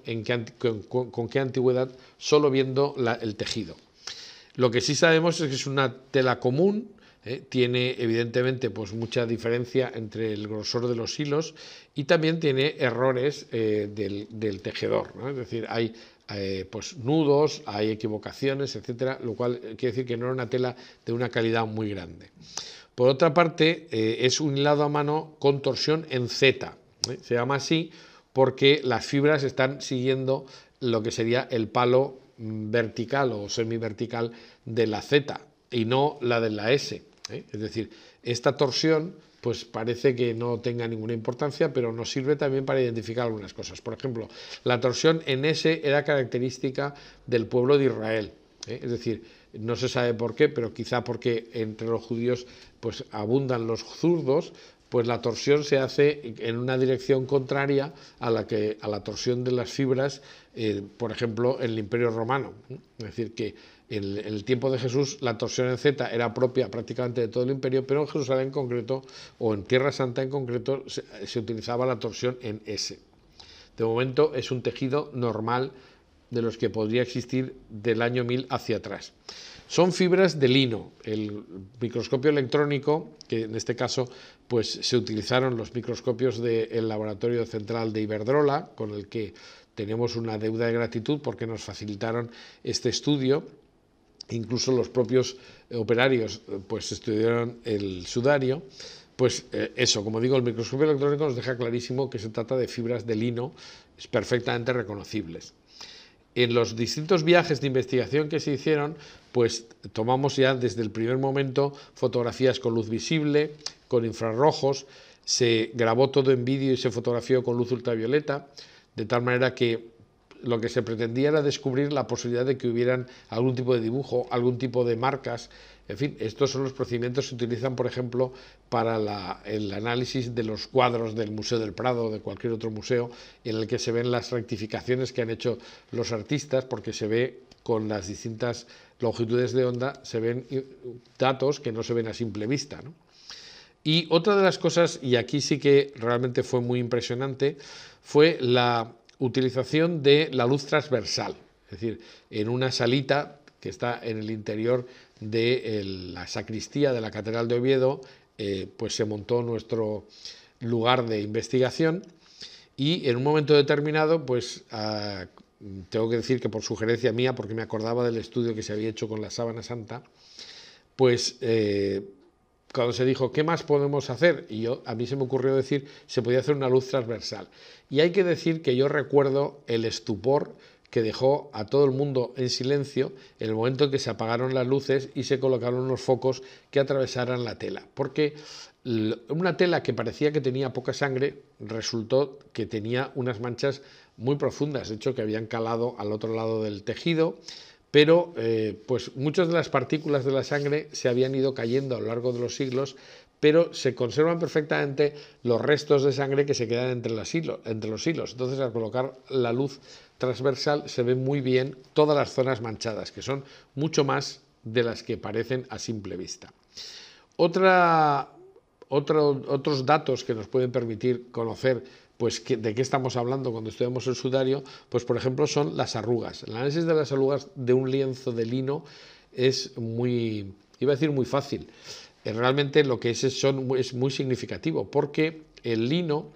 con, qué antigüedad, solo viendo el tejido. Lo que sí sabemos es que es una tela común, ¿eh? tiene evidentemente pues, mucha diferencia entre el grosor de los hilos y también tiene errores eh, del, tejedor. Es decir, hay eh, pues, nudos, hay equivocaciones, etcétera, lo cual quiere decir que no era una tela de una calidad muy grande. Por otra parte, eh, es un hilado a mano con torsión en Z. ¿eh? Se llama así porque las fibras están siguiendo lo que sería el palo mm, vertical o semivertical de la Z y no la de la S. ¿eh? Es decir, esta torsión pues parece que no tenga ninguna importancia, pero nos sirve también para identificar algunas cosas. Por ejemplo, la torsión en S era característica del pueblo de Israel. Es decir, no se sabe por qué, pero quizá porque entre los judíos pues abundan los zurdos, pues la torsión se hace en una dirección contraria a la, que, a la torsión de las fibras, eh, por ejemplo, en el Imperio Romano. Es decir, que en, el tiempo de Jesús la torsión en Z era propia prácticamente de todo el imperio, pero en Jerusalén en concreto, o en Tierra Santa en concreto, se utilizaba la torsión en S. De momento es un tejido normal de los que podría existir del año 1000 hacia atrás. Son fibras de lino. El microscopio electrónico, que en este caso pues, se utilizaron los microscopios del Laboratorio Central de Iberdrola, con el que tenemos una deuda de gratitud porque nos facilitaron este estudio. Incluso los propios operarios pues, estudiaron el sudario. Pues eh, eso, como digo, el microscopio electrónico nos deja clarísimo que se trata de fibras de lino perfectamente reconocibles en los distintos viajes de investigación que se hicieron, pues tomamos ya desde el primer momento fotografías con luz visible, con infrarrojos, se grabó todo en vídeo y se fotografió con luz ultravioleta, de tal manera que lo que se pretendía era descubrir la posibilidad de que hubieran algún tipo de dibujo, algún tipo de marcas, en fin, estos son los procedimientos que se utilizan, por ejemplo, para el análisis de los cuadros del Museo del Prado o de cualquier otro museo, en el que se ven las rectificaciones que han hecho los artistas, porque se ve con las distintas longitudes de onda, se ven eh, datos que no se ven a simple vista. Y otra de las cosas, y aquí sí que realmente fue muy impresionante, fue la utilización de la luz transversal. Es decir, en una salita que está en el interior de la sacristía de la Catedral de Oviedo, eh, pues se montó nuestro lugar de investigación y en un momento determinado, pues ah, tengo que decir que por sugerencia mía, porque me acordaba del estudio que se había hecho con la sábana santa, pues eh, cuando se dijo, ¿qué más podemos hacer? Y yo, a mí se me ocurrió decir, se podía hacer una luz transversal. Y hay que decir que yo recuerdo el estupor que dejó a todo el mundo en silencio en el momento en que se apagaron las luces y se colocaron los focos que atravesaran la tela, porque una tela que parecía que tenía poca sangre resultó que tenía unas manchas muy profundas, de hecho que habían calado al otro lado del tejido, pero eh, pues muchas de las partículas de la sangre se habían ido cayendo a lo largo de los siglos pero se conservan perfectamente los restos de sangre que se quedan entre, los hilos. Entonces, al colocar la luz transversal, se ven muy bien todas las zonas manchadas, que son mucho más de las que parecen a simple vista. otros datos que nos pueden permitir conocer pues, de qué estamos hablando cuando estudiamos el sudario, pues por ejemplo son las arrugas. El análisis de las arrugas de un lienzo de lino es muy, iba a decir muy fácil, eh, realmente lo que es, son, es muy significativo, porque el lino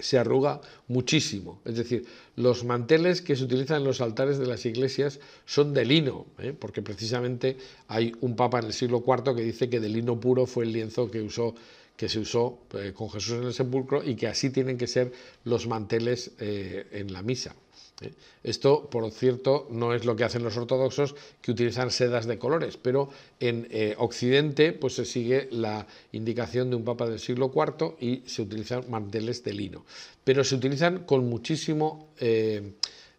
se arruga muchísimo. Es decir, los manteles que se utilizan en los altares de las iglesias son de lino, ¿eh? porque precisamente hay un papa en el siglo IV que dice que de lino puro fue el lienzo que, usó, que se usó eh, con Jesús en el sepulcro y que así tienen que ser los manteles en la misa. ¿eh? Esto, por cierto, no es lo que hacen los ortodoxos, que utilizan sedas de colores, pero en eh, Occidente pues, se sigue la indicación de un papa del siglo IV y se utilizan manteles de lino. Pero se utilizan con muchísimo, eh,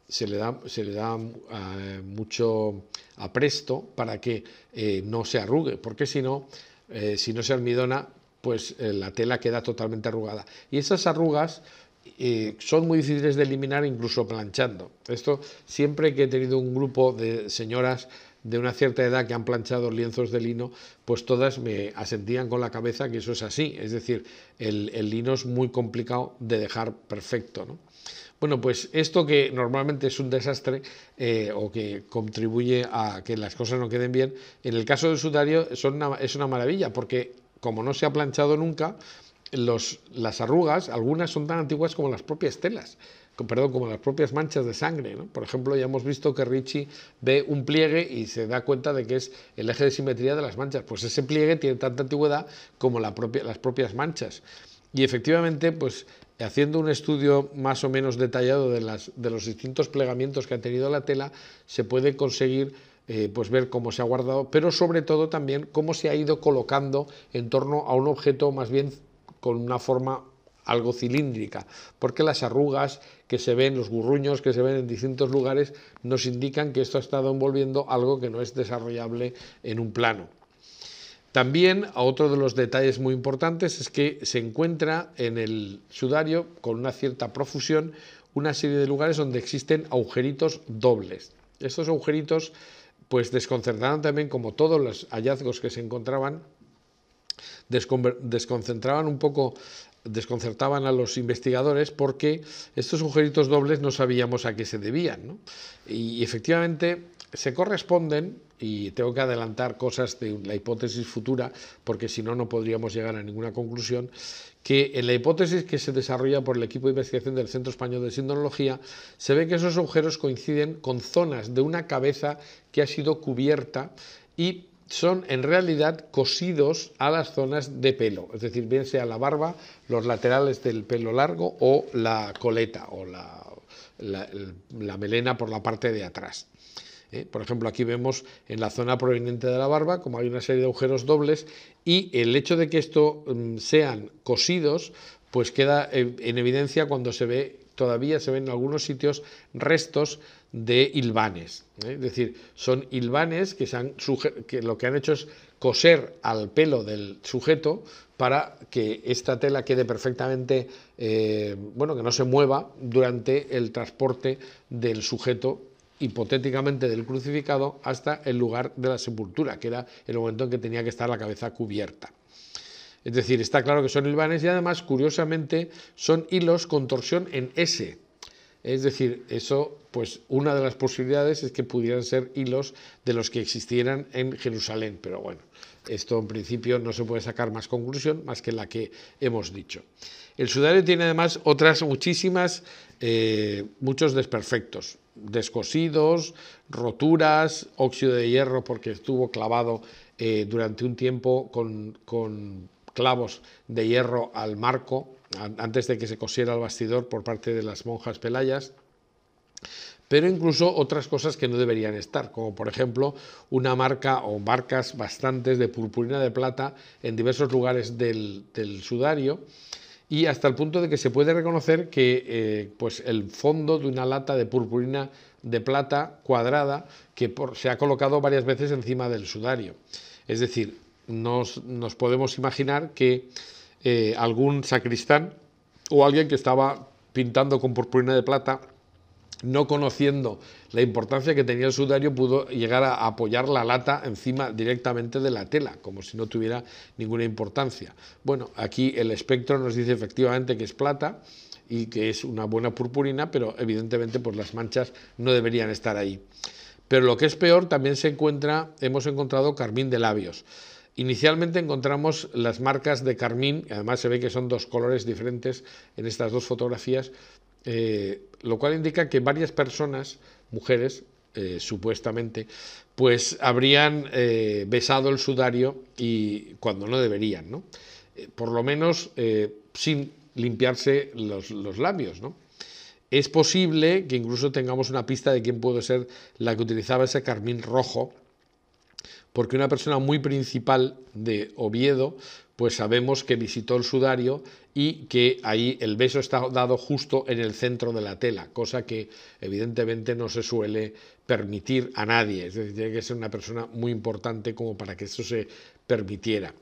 se le da, mucho apresto para que no se arrugue, porque si no, si no se almidona, pues la tela queda totalmente arrugada. Y esas arrugas son muy difíciles de eliminar incluso planchando. Esto siempre que he tenido un grupo de señoras de una cierta edad que han planchado lienzos de lino, pues todas me asentían con la cabeza que eso es así. Es decir, el, lino es muy complicado de dejar perfecto. ¿no? Bueno, pues esto que normalmente es un desastre eh, o que contribuye a que las cosas no queden bien, en el caso del sudario es una maravilla porque como no se ha planchado nunca, las arrugas, algunas son tan antiguas como las propias telas, perdón, como las propias manchas de sangre. Por ejemplo, ya hemos visto que Richie ve un pliegue y se da cuenta de que es el eje de simetría de las manchas. Pues ese pliegue tiene tanta antigüedad como las propias manchas. Y efectivamente, pues haciendo un estudio más o menos detallado de, las, de los distintos plegamientos que ha tenido la tela, se puede conseguir eh, pues ver cómo se ha guardado, pero sobre todo también cómo se ha ido colocando en torno a un objeto más bien con una forma algo cilíndrica, porque las arrugas que se ven, los burruños que se ven en distintos lugares, nos indican que esto ha estado envolviendo algo que no es desarrollable en un plano. También, otro de los detalles muy importantes es que se encuentra en el sudario, con una cierta profusión, una serie de lugares donde existen agujeritos dobles. Estos agujeritos pues desconcertaron también como todos los hallazgos que se encontraban desconcentraban un poco desconcertaban a los investigadores porque estos agujeritos dobles no sabíamos a qué se debían. Y, efectivamente se corresponden, y tengo que adelantar cosas de la hipótesis futura, porque si no, no podríamos llegar a ninguna conclusión, que en la hipótesis que se desarrolla por el equipo de investigación del Centro Español de Sindonología, se ve que esos agujeros coinciden con zonas de una cabeza que ha sido cubierta y son en realidad cosidos a las zonas de pelo, es decir, bien sea la barba, los laterales del pelo largo o la coleta o la, la, melena por la parte de atrás. ¿eh? Por ejemplo, aquí vemos en la zona proveniente de la barba, como hay una serie de agujeros dobles, y el hecho de que esto mm, sean cosidos, pues queda en evidencia cuando se ve, todavía se ven en algunos sitios restos de hilvanes. ¿eh? Es decir, son hilvanes que, que lo que han hecho es coser al pelo del sujeto para que esta tela quede perfectamente, eh, bueno, que no se mueva durante el transporte del sujeto hipotéticamente del crucificado hasta el lugar de la sepultura, que era el momento en que tenía que estar la cabeza cubierta. Es decir, está claro que son hilvanes y además, curiosamente, son hilos con torsión en S, es decir, eso, pues una de las posibilidades es que pudieran ser hilos de los que existieran en Jerusalén, pero bueno, esto en principio no se puede sacar más conclusión más que la que hemos dicho. El sudario tiene además otras muchísimas, eh, muchos desperfectos, descosidos, roturas, óxido de hierro porque estuvo clavado eh, durante un tiempo con clavos de hierro al marco, antes de que se cosiera el bastidor por parte de las monjas pelayas, pero incluso otras cosas que no deberían estar, como por ejemplo una marca o marcas bastantes de purpurina de plata en diversos lugares del, sudario y hasta el punto de que se puede reconocer que eh, pues el fondo de una lata de purpurina de plata cuadrada que se ha colocado varias veces encima del sudario. Es decir, nos podemos imaginar que eh, algún sacristán o alguien que estaba pintando con purpurina de plata, no conociendo la importancia que tenía el sudario, pudo llegar a apoyar la lata encima directamente de la tela, como si no tuviera ninguna importancia. Bueno, aquí el espectro nos dice efectivamente que es plata y que es una buena purpurina, pero evidentemente por pues, las manchas no deberían estar ahí. Pero lo que es peor, también se encuentra, hemos encontrado carmín de labios. Inicialmente encontramos las marcas de carmín, además se ve que son dos colores diferentes en estas dos fotografías, eh, lo cual indica que varias personas, mujeres, eh, supuestamente, pues habrían eh, besado el sudario y cuando no deberían, ¿no? por lo menos sin limpiarse los, labios, ¿no? Es posible que incluso tengamos una pista de quién pudo ser la que utilizaba ese carmín rojo porque una persona muy principal de Oviedo, pues sabemos que visitó el sudario y que ahí el beso está dado justo en el centro de la tela, cosa que evidentemente no se suele permitir a nadie, es decir, tiene que ser una persona muy importante como para que eso se permitiera.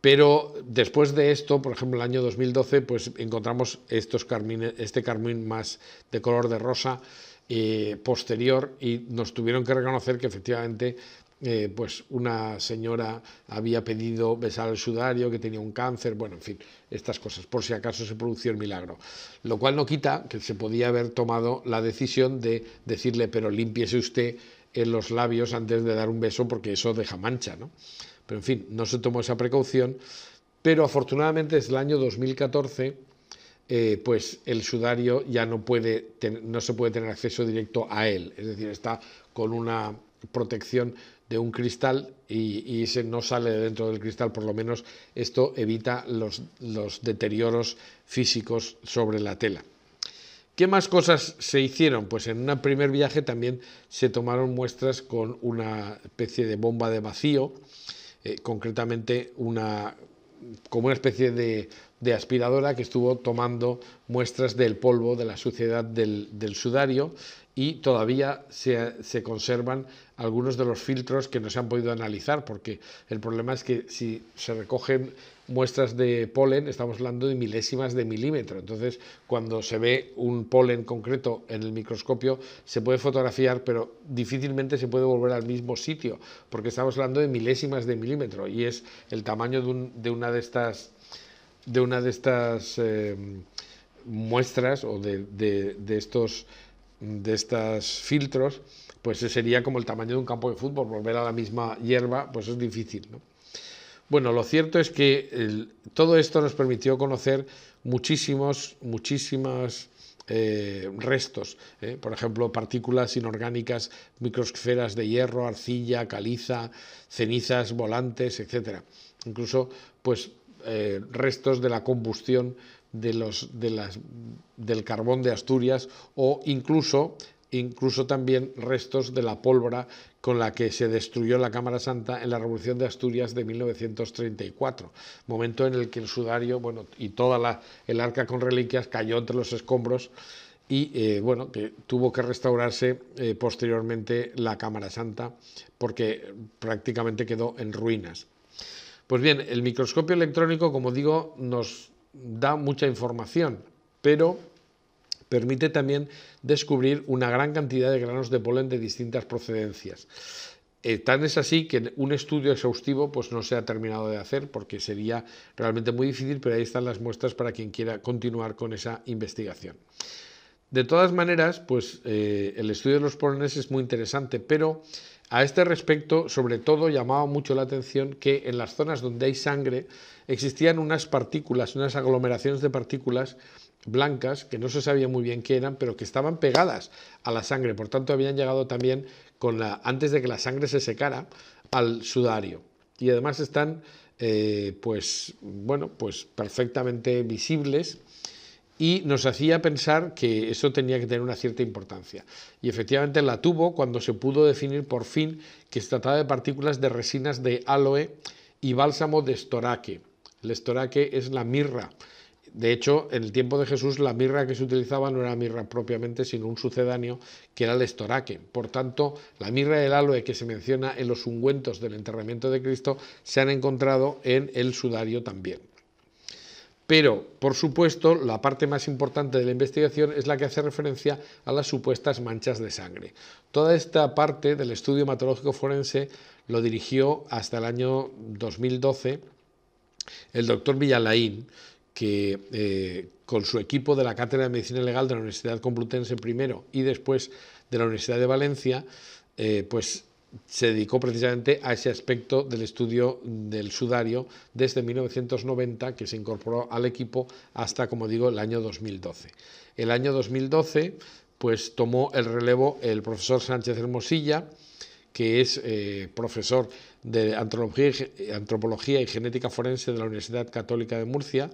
Pero después de esto, por ejemplo, el año 2012, pues encontramos estos carmines, este carmín más de color de rosa eh, posterior y nos tuvieron que reconocer que efectivamente eh, pues una señora había pedido besar al sudario, que tenía un cáncer, bueno, en fin, estas cosas, por si acaso se producía el milagro. Lo cual no quita que se podía haber tomado la decisión de decirle, pero límpiese usted en eh, los labios antes de dar un beso, porque eso deja mancha, ¿no? Pero en fin, no se tomó esa precaución, pero afortunadamente desde el año 2014 eh, pues el sudario ya no, puede no se puede tener acceso directo a él, es decir, está con una protección de un cristal y, ese no sale dentro del cristal, por lo menos esto evita los, deterioros físicos sobre la tela. ¿Qué más cosas se hicieron? Pues en un primer viaje también se tomaron muestras con una especie de bomba de vacío, eh, concretamente una, como una especie de, aspiradora que estuvo tomando muestras del polvo, de la suciedad del sudario, y todavía se, conservan algunos de los filtros que no se han podido analizar, porque el problema es que si se recogen muestras de polen, estamos hablando de milésimas de milímetro. Entonces, cuando se ve un polen concreto en el microscopio, se puede fotografiar, pero difícilmente se puede volver al mismo sitio, porque estamos hablando de milésimas de milímetro, y es el tamaño de, un, de una de estas... De una de estas eh, muestras o de, de, de estos de estos filtros, pues sería como el tamaño de un campo de fútbol, volver a la misma hierba, pues es difícil. Bueno, lo cierto es que todo esto nos permitió conocer muchísimos, muchísimas eh, restos, ¿eh? por ejemplo, partículas inorgánicas, microsferas de hierro, arcilla, caliza, cenizas volantes, etc. Incluso, pues, eh, restos de la combustión de los, de las, del carbón de Asturias o incluso, incluso también restos de la pólvora con la que se destruyó la Cámara Santa en la Revolución de Asturias de 1934, momento en el que el sudario bueno, y toda la, el arca con reliquias cayó entre los escombros y eh, bueno, que tuvo que restaurarse eh, posteriormente la Cámara Santa porque prácticamente quedó en ruinas. Pues bien, el microscopio electrónico, como digo, nos da mucha información, pero permite también descubrir una gran cantidad de granos de polen de distintas procedencias. Eh, tan es así que un estudio exhaustivo pues, no se ha terminado de hacer porque sería realmente muy difícil, pero ahí están las muestras para quien quiera continuar con esa investigación. De todas maneras, pues eh, el estudio de los polenes es muy interesante, pero a este respecto, sobre todo, llamaba mucho la atención que en las zonas donde hay sangre existían unas partículas, unas aglomeraciones de partículas blancas que no se sabía muy bien qué eran, pero que estaban pegadas a la sangre, por tanto habían llegado también con la, antes de que la sangre se secara al sudario. Y además están eh, pues bueno, pues perfectamente visibles y nos hacía pensar que eso tenía que tener una cierta importancia. Y efectivamente la tuvo cuando se pudo definir por fin que se trataba de partículas de resinas de aloe y bálsamo de estoraque. El estoraque es la mirra. De hecho, en el tiempo de Jesús la mirra que se utilizaba no era mirra propiamente, sino un sucedáneo que era el estoraque. Por tanto, la mirra del aloe que se menciona en los ungüentos del enterramiento de Cristo se han encontrado en el sudario también. Pero, por supuesto, la parte más importante de la investigación es la que hace referencia a las supuestas manchas de sangre. Toda esta parte del estudio hematológico forense lo dirigió hasta el año 2012 el doctor Villalain, que eh, con su equipo de la Cátedra de Medicina Legal de la Universidad Complutense primero y después de la Universidad de Valencia, eh, pues se dedicó precisamente a ese aspecto del estudio del sudario desde 1990, que se incorporó al equipo, hasta, como digo, el año 2012. El año 2012, pues tomó el relevo el profesor Sánchez Hermosilla, que es eh, profesor de antropología, y genética forense de la Universidad Católica de Murcia,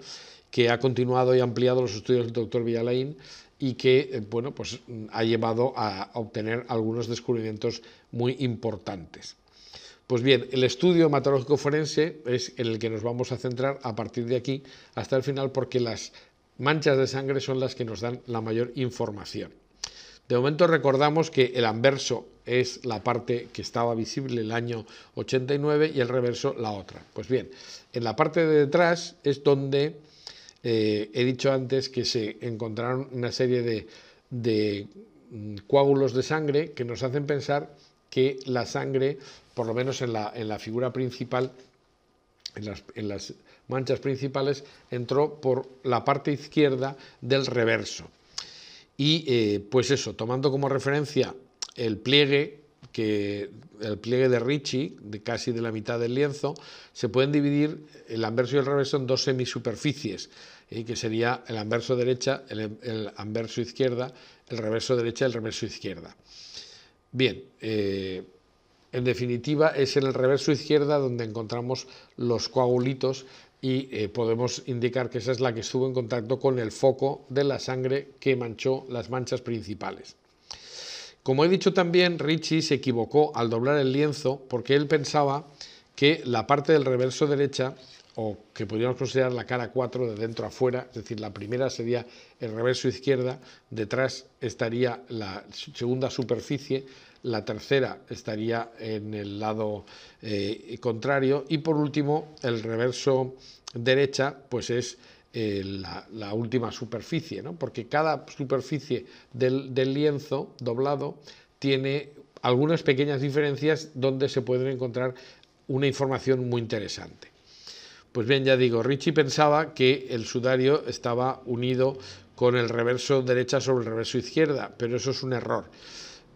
que ha continuado y ampliado los estudios del doctor Villalain y que eh, bueno, pues, mm, ha llevado a obtener algunos descubrimientos muy importantes. Pues bien, el estudio hematológico forense es en el que nos vamos a centrar a partir de aquí hasta el final porque las manchas de sangre son las que nos dan la mayor información. De momento recordamos que el anverso es la parte que estaba visible el año 89 y el reverso la otra. Pues bien, en la parte de detrás es donde eh, he dicho antes que se encontraron una serie de, mm, coágulos de sangre que nos hacen pensar que la sangre, por lo menos en la, figura principal, en las, manchas principales, entró por la parte izquierda del reverso. Y eh, pues eso, tomando como referencia el pliegue que el pliegue de Ricci, de casi de la mitad del lienzo, se pueden dividir el anverso y el reverso en dos semisuperficies, ¿eh? que sería el anverso derecha, el, anverso izquierda, el reverso derecha, y el reverso izquierda. Bien, eh, en definitiva es en el reverso izquierda donde encontramos los coagulitos y eh, podemos indicar que esa es la que estuvo en contacto con el foco de la sangre que manchó las manchas principales. Como he dicho también, Richie se equivocó al doblar el lienzo porque él pensaba que la parte del reverso derecha, o que podríamos considerar la cara 4 de dentro a fuera, es decir, la primera sería el reverso izquierda, detrás estaría la segunda superficie, la tercera estaría en el lado eh, contrario y por último el reverso derecha pues es eh, la, última superficie, ¿no? porque cada superficie del, del lienzo doblado tiene algunas pequeñas diferencias donde se pueden encontrar una información muy interesante. Pues bien, ya digo, Richie pensaba que el sudario estaba unido con el reverso derecha sobre el reverso izquierda, pero eso es un error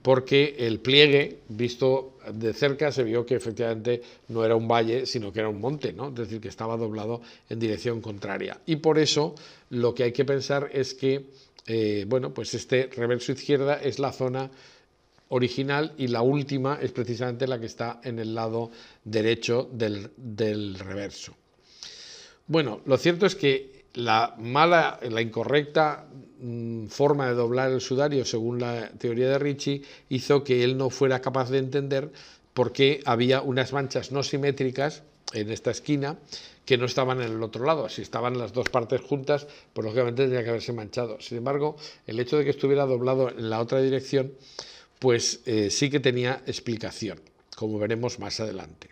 porque el pliegue, visto de cerca, se vio que efectivamente no era un valle, sino que era un monte, ¿no? es decir, que estaba doblado en dirección contraria. Y por eso lo que hay que pensar es que, eh, bueno, pues este reverso izquierda es la zona original y la última es precisamente la que está en el lado derecho del, del reverso. Bueno, lo cierto es que la mala, la incorrecta mm, forma de doblar el sudario, según la teoría de Ricci, hizo que él no fuera capaz de entender por qué había unas manchas no simétricas en esta esquina que no estaban en el otro lado. Si estaban las dos partes juntas, pues lógicamente tenía que haberse manchado. Sin embargo, el hecho de que estuviera doblado en la otra dirección, pues eh, sí que tenía explicación, como veremos más adelante.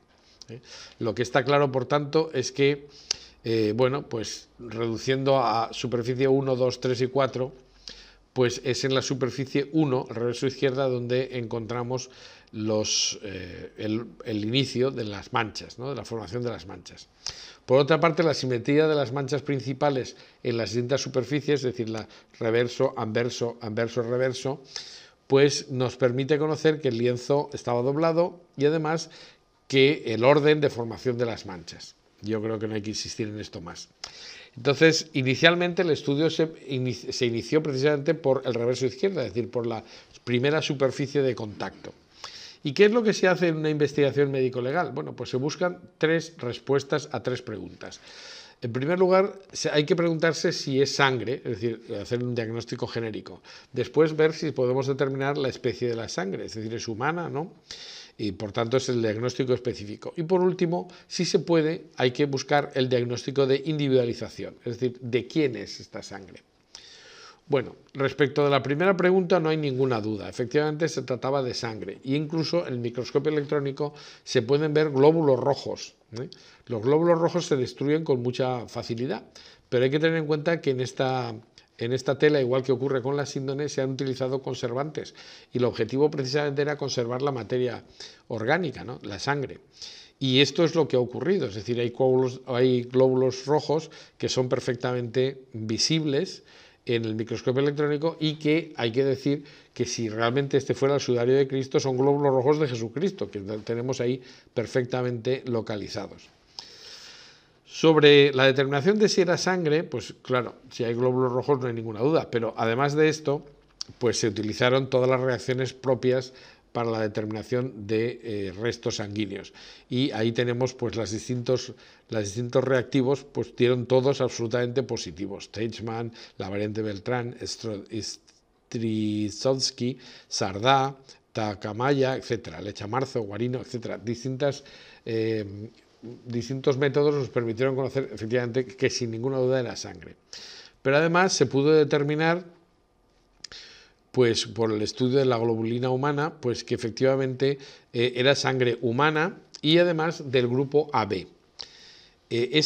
¿eh? Lo que está claro, por tanto, es que eh, bueno, pues reduciendo a superficie 1, 2, 3 y 4, pues es en la superficie 1, reverso izquierda, donde encontramos los, eh, el, inicio de las manchas, ¿no? de la formación de las manchas. Por otra parte, la simetría de las manchas principales en las distintas superficies, es decir, la reverso, anverso, anverso, reverso, pues nos permite conocer que el lienzo estaba doblado y además que el orden de formación de las manchas. Yo creo que no hay que insistir en esto más. Entonces, inicialmente el estudio se, inició, precisamente por el reverso izquierdo, es decir, por la primera superficie de contacto. ¿Y qué es lo que se hace en una investigación médico-legal? Bueno, pues se buscan tres respuestas a tres preguntas. En primer lugar, hay que preguntarse si es sangre, es decir, hacer un diagnóstico genérico. Después ver si podemos determinar la especie de la sangre, es decir, es humana, ¿no? Y por tanto es el diagnóstico específico. Y por último, si se puede, hay que buscar el diagnóstico de individualización, es decir, de quién es esta sangre. Bueno, respecto de la primera pregunta no hay ninguna duda. Efectivamente se trataba de sangre e incluso en el microscopio electrónico se pueden ver glóbulos rojos. ¿eh? Los glóbulos rojos se destruyen con mucha facilidad, pero hay que tener en cuenta que en esta, tela, igual que ocurre con las índones, se han utilizado conservantes y el objetivo precisamente era conservar la materia orgánica, la sangre. Y esto es lo que ha ocurrido, es decir, hay, hay glóbulos rojos que son perfectamente visibles en el microscopio electrónico y que hay que decir que si realmente este fuera el sudario de Cristo son glóbulos rojos de Jesucristo, que tenemos ahí perfectamente localizados. Sobre la determinación de si era sangre, pues claro, si hay glóbulos rojos no hay ninguna duda, pero además de esto, pues se utilizaron todas las reacciones propias para la determinación de eh, restos sanguíneos. Y ahí tenemos pues las distintos, distintos reactivos, pues dieron todos absolutamente positivos. Teichmann, la variante Beltrán, Strizovsky, Sardá, Takamaya, etcétera, Marzo, Guarino, etcétera, distintas eh, distintos métodos nos permitieron conocer efectivamente que sin ninguna duda era sangre. Pero además se pudo determinar pues por el estudio de la globulina humana, pues que efectivamente eh, era sangre humana y además del grupo AB. Eh,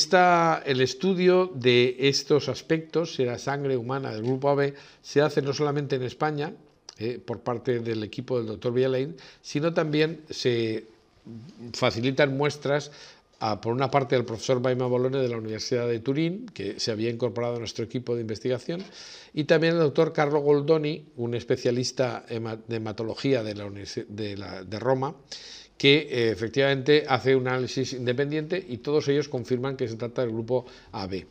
el estudio de estos aspectos, si era sangre humana del grupo AB, se hace no solamente en España, eh, por parte del equipo del doctor bielain, sino también se facilitan muestras por una parte, el profesor Baima Bolone de la Universidad de Turín, que se había incorporado a nuestro equipo de investigación, y también el doctor Carlo Goldoni, un especialista de hematología de, la de, Roma, que eh, efectivamente hace un análisis independiente y todos ellos confirman que se trata del grupo AB.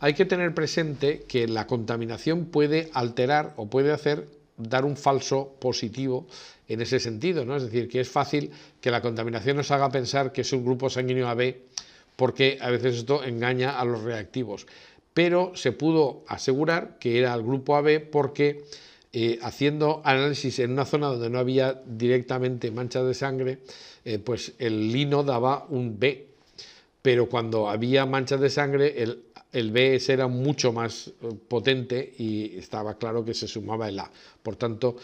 Hay que tener presente que la contaminación puede alterar o puede hacer dar un falso positivo en ese sentido, ¿no? Es decir, que es fácil que la contaminación nos haga pensar que es un grupo sanguíneo AB, porque a veces esto engaña a los reactivos. Pero se pudo asegurar que era el grupo AB porque eh, haciendo análisis en una zona donde no había directamente manchas de sangre, eh, pues el lino daba un B, pero cuando había manchas de sangre, el el BS era mucho más eh, potente y estaba claro que se sumaba el A. Por tanto,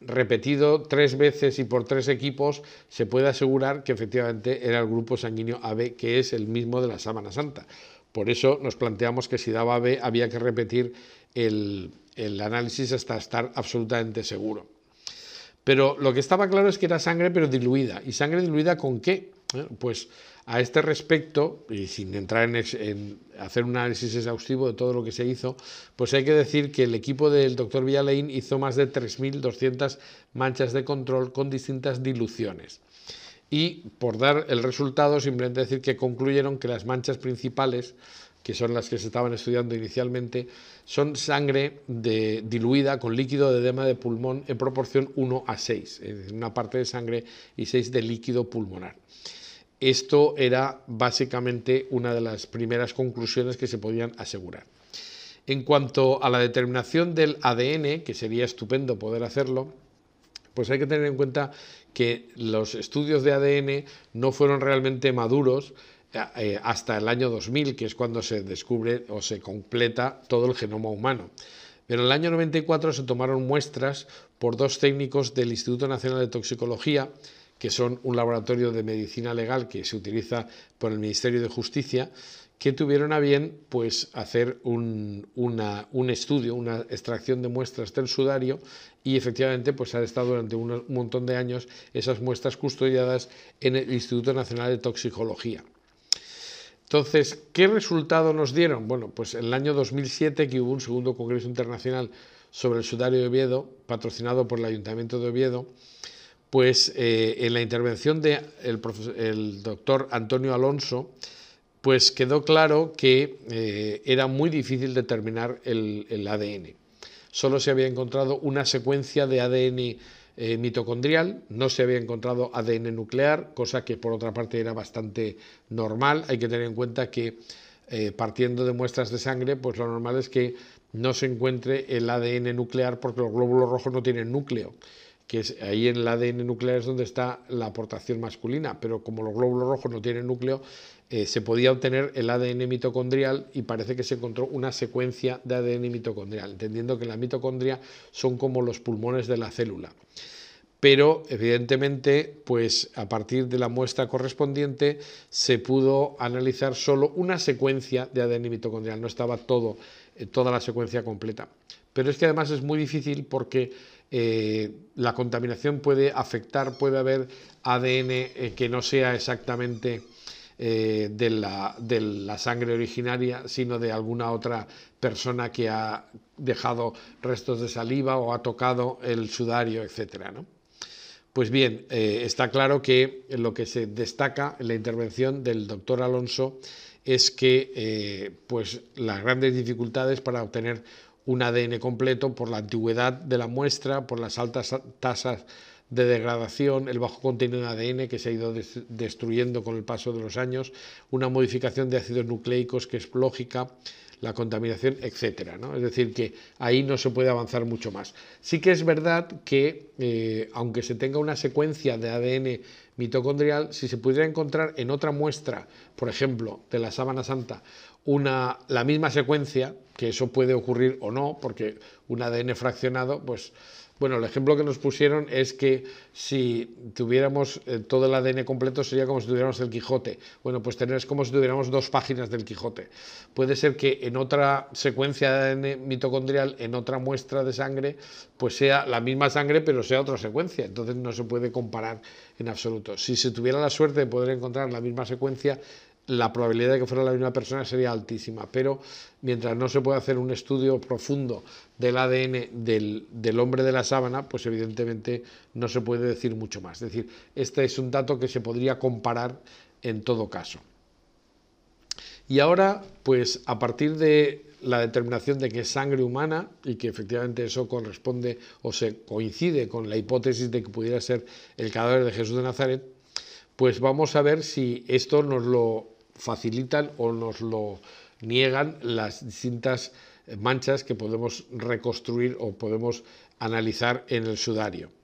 repetido tres veces y por tres equipos, se puede asegurar que efectivamente era el grupo sanguíneo AB, que es el mismo de la Sábana Santa. Por eso nos planteamos que si daba B había que repetir el, el análisis hasta estar absolutamente seguro. Pero lo que estaba claro es que era sangre, pero diluida. ¿Y sangre diluida con qué? Pues a este respecto, y sin entrar en, hacer un análisis exhaustivo de todo lo que se hizo, pues hay que decir que el equipo del doctor Villalain hizo más de 3.200 manchas de control con distintas diluciones. Y por dar el resultado, simplemente decir que concluyeron que las manchas principales, que son las que se estaban estudiando inicialmente, son sangre de, diluida con líquido de edema de pulmón en proporción 1 a 6, es decir, una parte de sangre y 6 de líquido pulmonar. Esto era básicamente una de las primeras conclusiones que se podían asegurar. En cuanto a la determinación del ADN, que sería estupendo poder hacerlo, pues hay que tener en cuenta que los estudios de ADN no fueron realmente maduros eh, eh, hasta el año 2000, que es cuando se descubre o se completa todo el genoma humano. Pero en el año 94 se tomaron muestras por dos técnicos del Instituto Nacional de Toxicología, que son un laboratorio de medicina legal que se utiliza por el Ministerio de Justicia, que tuvieron a bien pues, hacer un, estudio, una extracción de muestras del sudario y efectivamente pues, han estado durante un montón de años esas muestras custodiadas en el Instituto Nacional de Toxicología. Entonces, ¿qué resultado nos dieron? Bueno, pues en el año 2007 que hubo un segundo Congreso Internacional sobre el Sudario de Oviedo, patrocinado por el Ayuntamiento de Oviedo, pues eh, en la intervención del doctor Antonio Alonso, pues quedó claro que eh, era muy difícil determinar el, ADN. Solo se había encontrado una secuencia de ADN eh, mitocondrial, no se había encontrado ADN nuclear, cosa que por otra parte era bastante normal. Hay que tener en cuenta que partiendo de muestras de sangre, pues lo normal es que no se encuentre el ADN nuclear porque los glóbulos rojos no tienen núcleo que es ahí en el ADN nuclear es donde está la aportación masculina, pero como los glóbulos rojos no tienen núcleo, eh, se podía obtener el ADN mitocondrial y parece que se encontró una secuencia de ADN mitocondrial, entendiendo que la mitocondria son como los pulmones de la célula. Pero evidentemente, pues a partir de la muestra correspondiente se pudo analizar solo una secuencia de ADN mitocondrial, no estaba eh, toda la secuencia completa. Pero es que además es muy difícil porque eh, la contaminación puede afectar, puede haber ADN eh, que no sea exactamente eh, de, la, sangre originaria, sino de alguna otra persona que ha dejado restos de saliva o ha tocado el sudario, etc. Pues bien, está claro que lo que se destaca en la intervención del doctor Alonso es que pues, las grandes dificultades para obtener un ADN completo por la antigüedad de la muestra, por las altas tasas de degradación, el bajo contenido en ADN que se ha ido destruyendo con el paso de los años, una modificación de ácidos nucleicos que es lógica, la contaminación, etcétera. ¿no? Es decir, que ahí no se puede avanzar mucho más. Sí que es verdad que, eh, aunque se tenga una secuencia de ADN mitocondrial, si se pudiera encontrar en otra muestra, por ejemplo, de la sábana santa, una, la misma secuencia, que eso puede ocurrir o no, porque un ADN fraccionado, pues bueno, el ejemplo que nos pusieron es que si tuviéramos eh, todo el ADN completo sería como si tuviéramos el Quijote. Bueno, pues tener es como si tuviéramos dos páginas del Quijote. Puede ser que en otra secuencia de ADN mitocondrial, en otra muestra de sangre, pues sea la misma sangre, pero sea otra secuencia. Entonces no se puede comparar en absoluto. Si se tuviera la suerte de poder encontrar la misma secuencia, la probabilidad de que fuera la misma persona sería altísima, pero mientras no se pueda hacer un estudio profundo del ADN del, del, hombre de la sábana, pues evidentemente no se puede decir mucho más. Es decir, este es un dato que se podría comparar en todo caso. Y ahora, pues a partir de la determinación de que es sangre humana y que efectivamente eso corresponde o se coincide con la hipótesis de que pudiera ser el cadáver de Jesús de Nazaret, pues vamos a ver si esto nos lo facilitan o nos lo niegan las distintas manchas que podemos reconstruir o podemos analizar en el sudario.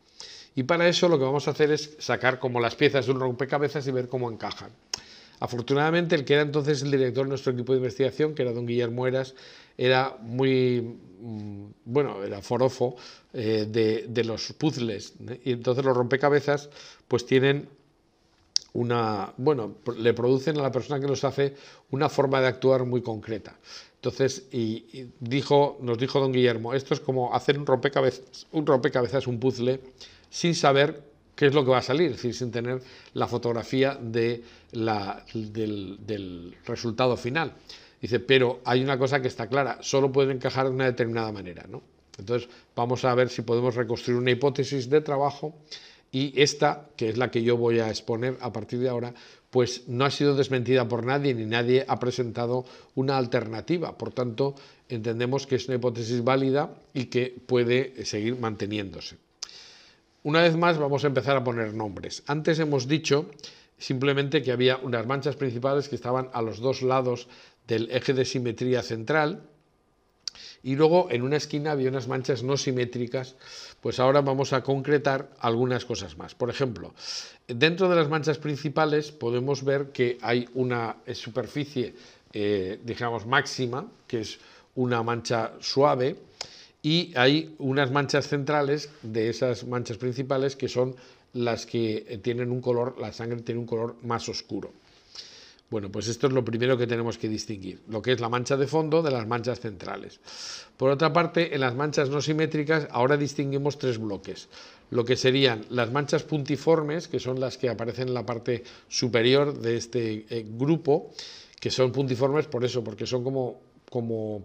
Y para eso lo que vamos a hacer es sacar como las piezas de un rompecabezas y ver cómo encajan. Afortunadamente, el que era entonces el director de nuestro equipo de investigación, que era don Guillermo Eras, era muy, mm, bueno, era forofo eh, de, los puzzles. Y entonces los rompecabezas pues tienen una, bueno, le producen a la persona que los hace una forma de actuar muy concreta. Entonces, dijo, nos dijo don Guillermo, esto es como hacer un rompecabezas, un rompecabezas, un puzzle, sin saber qué es lo que va a salir, sin tener la fotografía de del, resultado final. Dice, pero hay una cosa que está clara, solo puede encajar de una determinada manera, Entonces, vamos a ver si podemos reconstruir una hipótesis de trabajo y esta, que es la que yo voy a exponer a partir de ahora, pues no ha sido desmentida por nadie ni nadie ha presentado una alternativa. Por tanto, entendemos que es una hipótesis válida y que puede seguir manteniéndose. Una vez más vamos a empezar a poner nombres. Antes hemos dicho simplemente que había unas manchas principales que estaban a los dos lados del eje de simetría central y luego en una esquina había unas manchas no simétricas, pues ahora vamos a concretar algunas cosas más. Por ejemplo, dentro de las manchas principales podemos ver que hay una eh, superficie, eh, digamos, máxima, que es una mancha suave, y hay unas manchas centrales de esas manchas principales que son las que eh, tienen un color, la sangre tiene un color más oscuro. Bueno, pues esto es lo primero que tenemos que distinguir, lo que es la mancha de fondo de las manchas centrales. Por otra parte, en las manchas no simétricas ahora distinguimos tres bloques, lo que serían las manchas puntiformes, que son las que aparecen en la parte superior de este eh, grupo, que son puntiformes por eso, porque son como,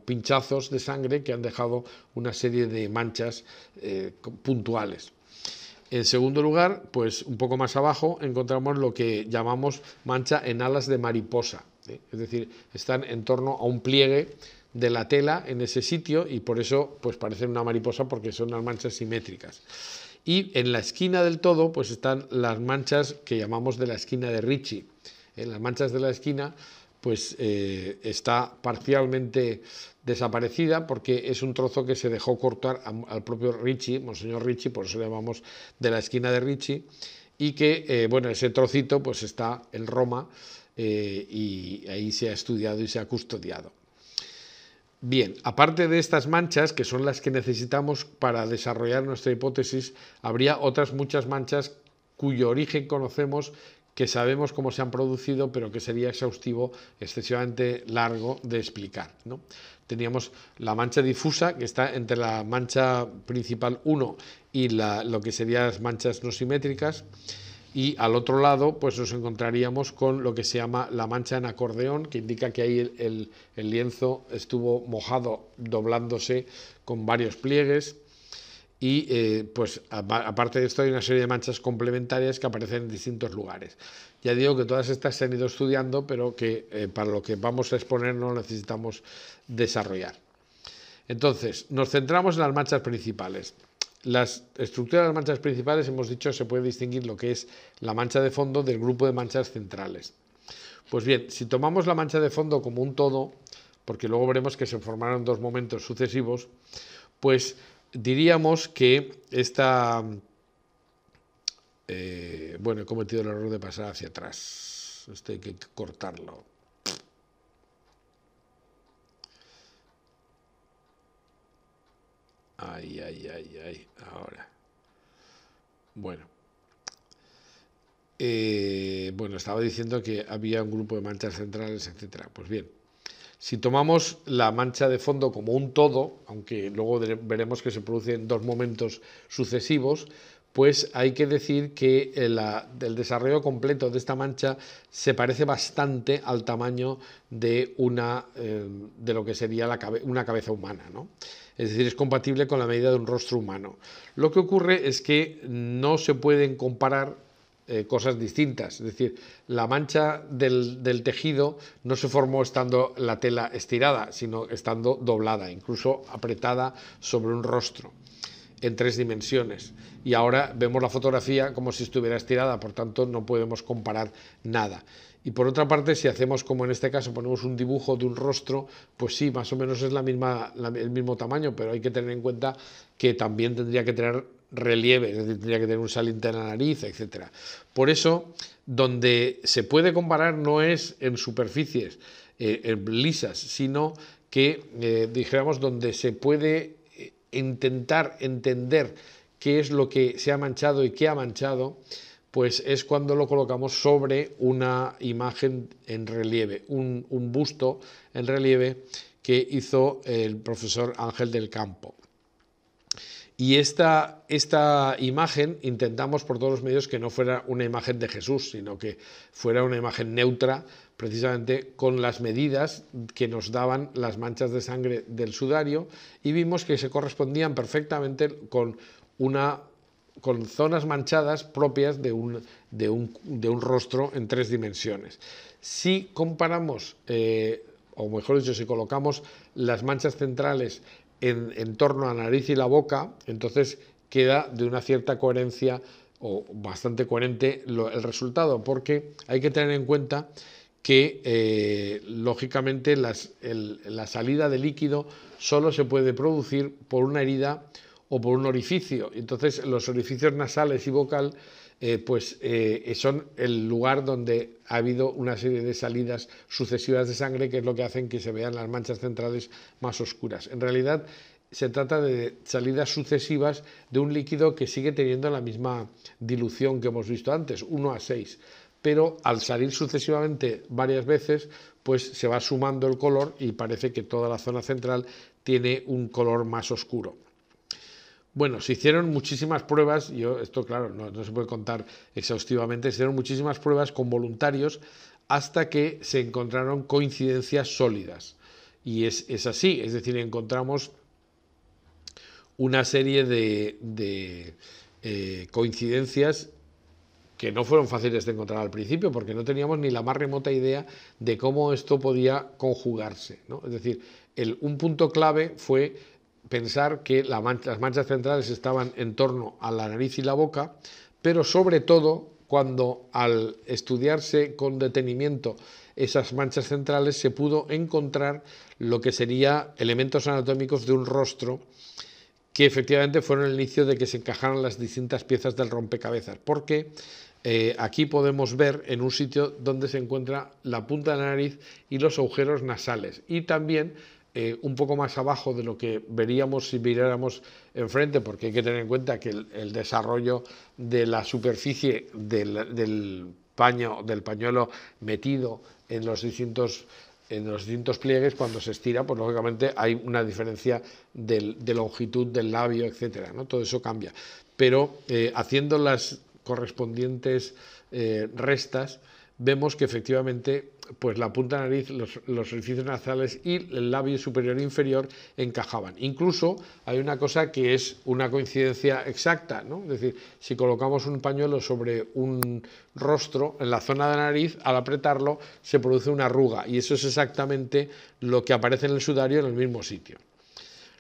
pinchazos de sangre que han dejado una serie de manchas eh, puntuales. En segundo lugar, pues un poco más abajo encontramos lo que llamamos mancha en alas de mariposa, ¿eh? es decir, están en torno a un pliegue de la tela en ese sitio y por eso pues parecen una mariposa porque son unas manchas simétricas. Y en la esquina del todo pues están las manchas que llamamos de la esquina de Ricci. En ¿eh? las manchas de la esquina pues eh, está parcialmente desaparecida porque es un trozo que se dejó cortar al propio Ricci, Monseñor Ricci, por eso le llamamos de la esquina de Ricci, y que, eh, bueno, ese trocito pues está en Roma eh, y ahí se ha estudiado y se ha custodiado. Bien, aparte de estas manchas, que son las que necesitamos para desarrollar nuestra hipótesis, habría otras muchas manchas cuyo origen conocemos que sabemos cómo se han producido, pero que sería exhaustivo, excesivamente largo de explicar. Teníamos la mancha difusa, que está entre la mancha principal 1 y lo que serían las manchas no simétricas, y al otro lado pues nos encontraríamos con lo que se llama la mancha en acordeón, que indica que ahí el lienzo estuvo mojado doblándose con varios pliegues, y eh, pues aparte de esto hay una serie de manchas complementarias que aparecen en distintos lugares. Ya digo que todas estas se han ido estudiando, pero que eh, para lo que vamos a exponer no necesitamos desarrollar. Entonces, nos centramos en las manchas principales. Las estructuras de las manchas principales, hemos dicho, se puede distinguir lo que es la mancha de fondo del grupo de manchas centrales. Pues bien, si tomamos la mancha de fondo como un todo, porque luego veremos que se formaron dos momentos sucesivos, pues diríamos que esta... Eh, bueno, he cometido el error de pasar hacia atrás. Esto hay que cortarlo. Ay, ay, ay, ay. Ahora. Bueno. Eh, bueno, estaba diciendo que había un grupo de manchas centrales, etcétera. Pues bien, si tomamos la mancha de fondo como un todo, aunque luego veremos que se producen dos momentos sucesivos, pues hay que decir que eh, el, desarrollo completo de esta mancha se parece bastante al tamaño de, una, eh, de lo que sería una cabeza humana. Es decir, es compatible con la medida de un rostro humano. Lo que ocurre es que no se pueden comparar eh, cosas distintas. Es decir, la mancha del, tejido no se formó estando la tela estirada, sino estando doblada, incluso apretada sobre un rostro en tres dimensiones. Y ahora vemos la fotografía como si estuviera estirada, por tanto no podemos comparar nada. Y por otra parte, si hacemos como en este caso, ponemos un dibujo de un rostro, pues sí, más o menos es el mismo tamaño, pero hay que tener en cuenta que también tendría que tener relieve, es decir, tendría que tener un saliente en la nariz, etc. Por eso, donde se puede comparar no es en superficies eh, lisas, sino que, eh, dijéramos, donde se puede eh, intentar entender qué es lo que se ha manchado y qué ha manchado, pues es cuando lo colocamos sobre una imagen en relieve, un busto en relieve que hizo el profesor Ángel del Campo. Y esta, imagen intentamos por todos los medios que no fuera una imagen de Jesús, sino que fuera una imagen neutra, precisamente con las medidas que nos daban las manchas de sangre del sudario y vimos que se correspondían perfectamente con una con zonas manchadas propias de un, de un, rostro en tres dimensiones. Si comparamos, eh, o mejor dicho, si colocamos las manchas centrales en, torno a la nariz y la boca, entonces queda de una cierta coherencia o bastante coherente el resultado, porque hay que tener en cuenta que eh, lógicamente la salida de líquido solo se puede producir por una herida o por un orificio. Entonces los orificios nasales y vocal eh, pues eh, son el lugar donde ha habido una serie de salidas sucesivas de sangre, que es lo que hacen que se vean las manchas centrales más oscuras. En realidad se trata de salidas sucesivas de un líquido que sigue teniendo la misma dilución que hemos visto antes, 1 a 6, pero al salir sucesivamente varias veces, pues se va sumando el color y parece que toda la zona central tiene un color más oscuro. Bueno, se hicieron muchísimas pruebas, yo esto claro, no, se puede contar exhaustivamente, se hicieron muchísimas pruebas con voluntarios hasta que se encontraron coincidencias sólidas. Y es, así, es decir, encontramos una serie de, de eh, coincidencias que no fueron fáciles de encontrar al principio porque no teníamos ni la más remota idea de cómo esto podía conjugarse. Es decir, un punto clave fue pensar que las manchas centrales estaban en torno a la nariz y la boca, pero sobre todo cuando al estudiarse con detenimiento esas manchas centrales se pudo encontrar lo que sería elementos anatómicos de un rostro que efectivamente fueron el inicio de que se encajaran las distintas piezas del rompecabezas, porque eh, aquí podemos ver en un sitio donde se encuentra la punta de la nariz y los agujeros nasales y también eh, un poco más abajo de lo que veríamos si miráramos enfrente, porque hay que tener en cuenta que el, desarrollo de la superficie del, del pañuelo metido en los distintos en los distintos pliegues, cuando se estira, pues lógicamente hay una diferencia de longitud del labio, etc. Todo eso cambia. Pero eh, haciendo las correspondientes eh, restas, vemos que efectivamente pues la punta de nariz, los, orificios nasales y el labio superior e inferior encajaban. Incluso hay una cosa que es una coincidencia exacta, ¿no? es decir, si colocamos un pañuelo sobre un rostro en la zona de la nariz, al apretarlo se produce una arruga y eso es exactamente lo que aparece en el sudario en el mismo sitio.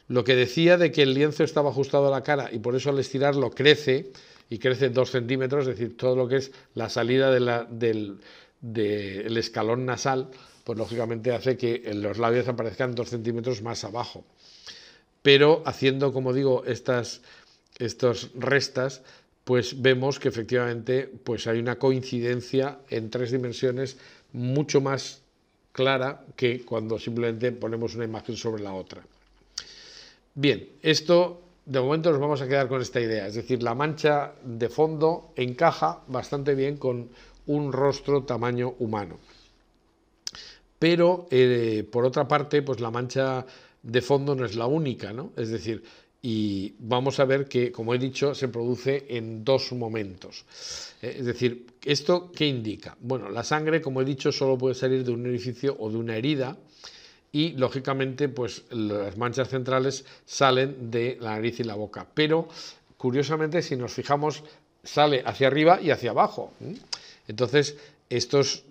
Lo que decía de que el lienzo estaba ajustado a la cara y por eso al estirarlo crece, y crece dos centímetros, es decir, todo lo que es la salida de del, escalón nasal, pues lógicamente hace que los labios aparezcan dos centímetros más abajo. Pero haciendo, como digo, estas, estas restas, pues vemos que efectivamente pues hay una coincidencia en tres dimensiones mucho más clara que cuando simplemente ponemos una imagen sobre la otra. Bien, esto de momento nos vamos a quedar con esta idea, es decir, la mancha de fondo encaja bastante bien con un rostro tamaño humano. Pero, eh, por otra parte, pues la mancha de fondo no es la única, ¿no? Es decir, y vamos a ver que, como he dicho, se produce en dos momentos. Eh, es decir, ¿esto qué indica? Bueno, la sangre, como he dicho, solo puede salir de un orificio o de una herida, y lógicamente pues las manchas centrales salen de la nariz y la boca. Pero curiosamente si nos fijamos sale hacia arriba y hacia abajo. Entonces estos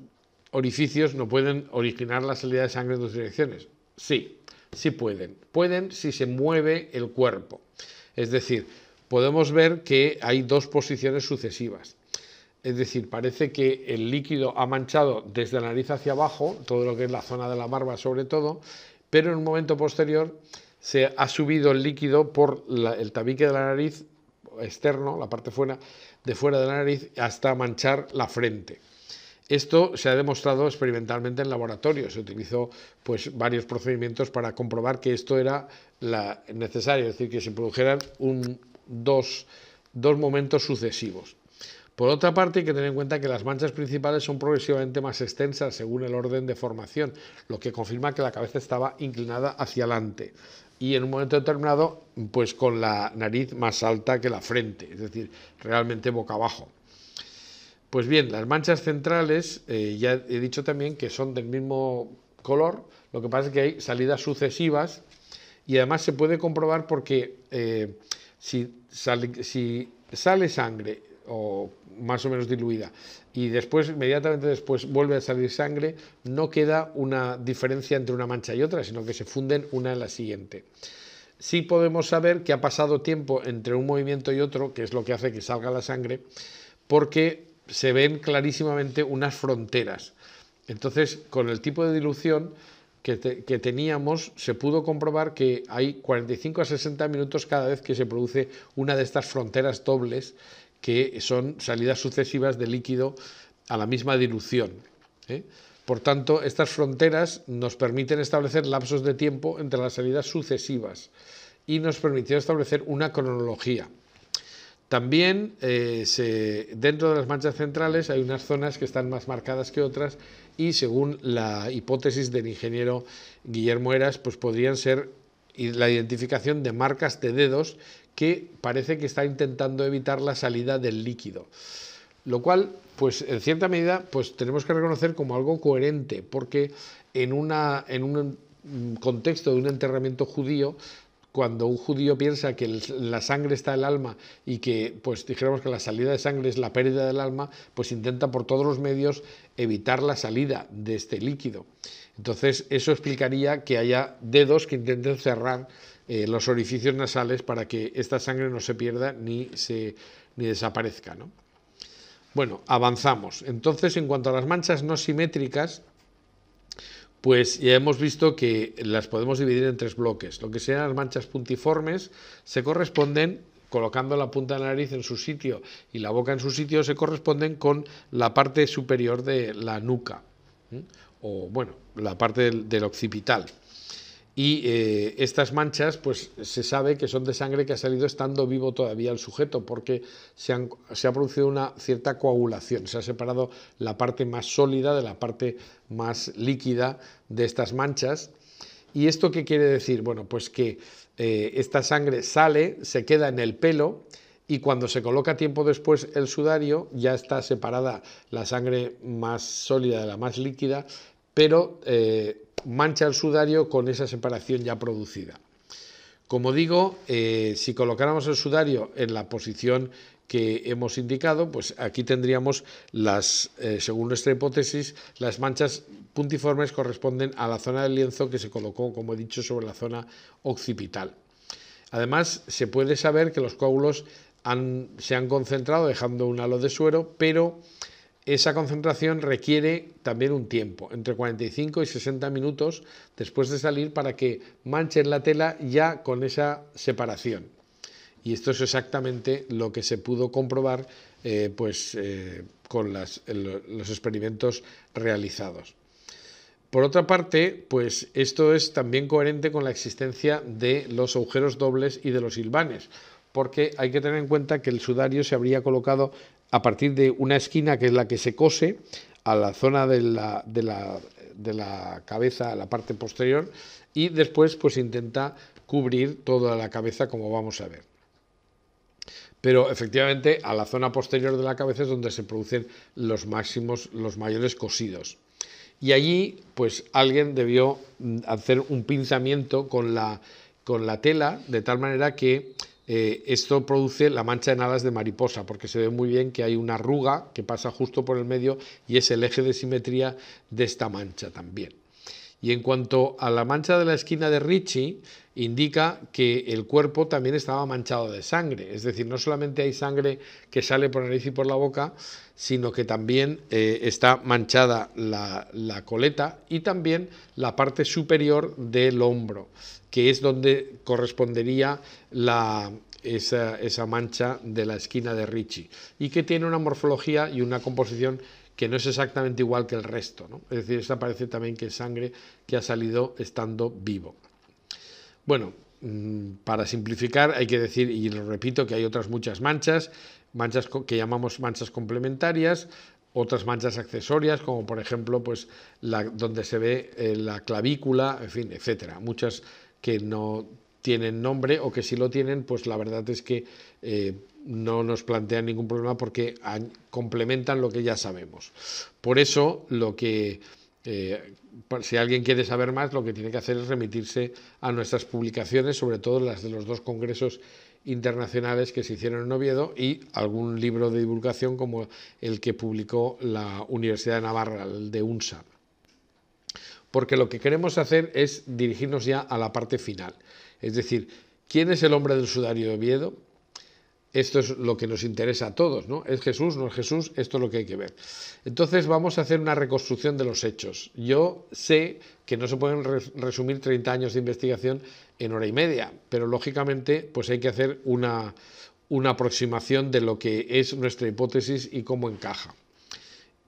orificios no pueden originar la salida de sangre en dos direcciones. Sí, sí pueden. Pueden si se mueve el cuerpo. Es decir, podemos ver que hay dos posiciones sucesivas es decir, parece que el líquido ha manchado desde la nariz hacia abajo, todo lo que es la zona de la barba sobre todo, pero en un momento posterior se ha subido el líquido por el tabique de la nariz externo, la parte fuera, de fuera de la nariz, hasta manchar la frente. Esto se ha demostrado experimentalmente en laboratorio. Se utilizó pues, varios procedimientos para comprobar que esto era la necesario, es decir, que se produjeran un, dos momentos sucesivos. Por otra parte, hay que tener en cuenta que las manchas principales son progresivamente más extensas según el orden de formación, lo que confirma que la cabeza estaba inclinada hacia adelante y en un momento determinado, pues con la nariz más alta que la frente, es decir, realmente boca abajo. Pues bien, las manchas centrales, eh, ya he dicho también que son del mismo color, lo que pasa es que hay salidas sucesivas y además se puede comprobar porque eh, si sale sangre más o menos diluida, y después, inmediatamente después, vuelve a salir sangre, no queda una diferencia entre una mancha y otra, sino que se funden una en la siguiente. Sí podemos saber que ha pasado tiempo entre un movimiento y otro, que es lo que hace que salga la sangre, porque se ven clarísimamente unas fronteras. Entonces, con el tipo de dilución que, que, teníamos, se pudo comprobar que hay 45 a 60 minutos cada vez que se produce una de estas fronteras dobles que son salidas sucesivas de líquido a la misma dilución. ¿eh? Por tanto, estas fronteras nos permiten establecer lapsos de tiempo entre las salidas sucesivas y nos permitió establecer una cronología. También eh, dentro de las manchas centrales hay unas zonas que están más marcadas que otras y según la hipótesis del ingeniero Guillermo Eras, pues podrían ser la identificación de marcas de dedos que parece que está intentando evitar la salida del líquido. Lo cual, pues en cierta medida, pues tenemos que reconocer como algo coherente, porque en, una, en un contexto de un enterramiento judío, cuando un judío piensa que la sangre está el alma y que, pues dijéramos que la salida de sangre es la pérdida del alma, pues intenta por todos los medios evitar la salida de este líquido. Entonces, eso explicaría que haya dedos que intenten cerrar eh, los orificios nasales para que esta sangre no se pierda ni, se, ni desaparezca. ¿no? Bueno, avanzamos. Entonces, en cuanto a las manchas no simétricas, pues ya hemos visto que las podemos dividir en tres bloques. Lo que sean las manchas puntiformes se corresponden colocando la punta de la nariz en su sitio y la boca en su sitio, se corresponden con la parte superior de la nuca, o bueno, la parte del occipital y eh, estas manchas pues se sabe que son de sangre que ha salido estando vivo todavía el sujeto porque se, ha producido una cierta coagulación, se ha separado la parte más sólida de la parte más líquida de estas manchas. ¿Y esto qué quiere decir? Bueno, pues que eh, esta sangre sale, se queda en el pelo y cuando se coloca tiempo después el sudario ya está separada la sangre más sólida de la más líquida, pero... Eh, mancha el sudario con esa separación ya producida. Como digo, eh, si colocáramos el sudario en la posición que hemos indicado, pues aquí tendríamos las, eh, según nuestra hipótesis, las manchas puntiformes corresponden a la zona del lienzo que se colocó, como he dicho, sobre la zona occipital. Además, se puede saber que los coágulos se han concentrado dejando un halo de suero, pero esa concentración requiere también un tiempo, entre 45 y 60 minutos después de salir para que manchen la tela ya con esa separación. Y esto es exactamente lo que se pudo comprobar eh, pues, eh, con eh, los experimentos realizados. Por otra parte, pues esto es también coherente con la existencia de los agujeros dobles y de los hilvanes, porque hay que tener en cuenta que el sudario se habría colocado a partir de una esquina que es la que se cose a la zona de la, cabeza, a la parte posterior, y después pues intenta cubrir toda la cabeza como vamos a ver. Pero efectivamente a la zona posterior de la cabeza es donde se producen los máximos, los mayores cosidos. Y allí pues alguien debió mm, hacer un pinzamiento con la, con la tela de tal manera que eh, esto produce la mancha en alas de mariposa, porque se ve muy bien que hay una arruga que pasa justo por el medio y es el eje de simetría de esta mancha también. Y en cuanto a la mancha de la esquina de Richie, indica que el cuerpo también estaba manchado de sangre. Es decir, no solamente hay sangre que sale por la nariz y por la boca, sino que también eh, está manchada la coleta y también la parte superior del hombro que es donde correspondería esa, mancha de la esquina de Ricci, y que tiene una morfología y una composición que no es exactamente igual que el resto. Es decir, esta parece también que es sangre que ha salido estando vivo. Bueno, mm, para simplificar hay que decir, y lo repito, que hay otras muchas manchas, manchas que llamamos manchas complementarias, otras manchas accesorias, como por ejemplo pues, donde se ve eh, la clavícula, en fin, etcétera. Muchas que no tienen nombre o que si lo tienen, pues la verdad es que eh, no nos plantean ningún problema porque complementan lo que ya sabemos. Por eso, lo que eh, si alguien quiere saber más, lo que tiene que hacer es remitirse a nuestras publicaciones, sobre todo las de los dos congresos internacionales que se hicieron en Oviedo y algún libro de divulgación como el que publicó la Universidad de Navarra, el de UNSA porque lo que queremos hacer es dirigirnos ya a la parte final. Es decir, ¿quién es el hombre del sudario de Oviedo? Esto es lo que nos interesa a todos, ¿no? ¿Es Jesús? ¿No es Jesús? Esto es lo que hay que ver. Entonces vamos a hacer una reconstrucción de los hechos. Yo sé que no se pueden resumir 30 años de investigación en hora y media, pero lógicamente pues hay que hacer una, una aproximación de lo que es nuestra hipótesis y cómo encaja.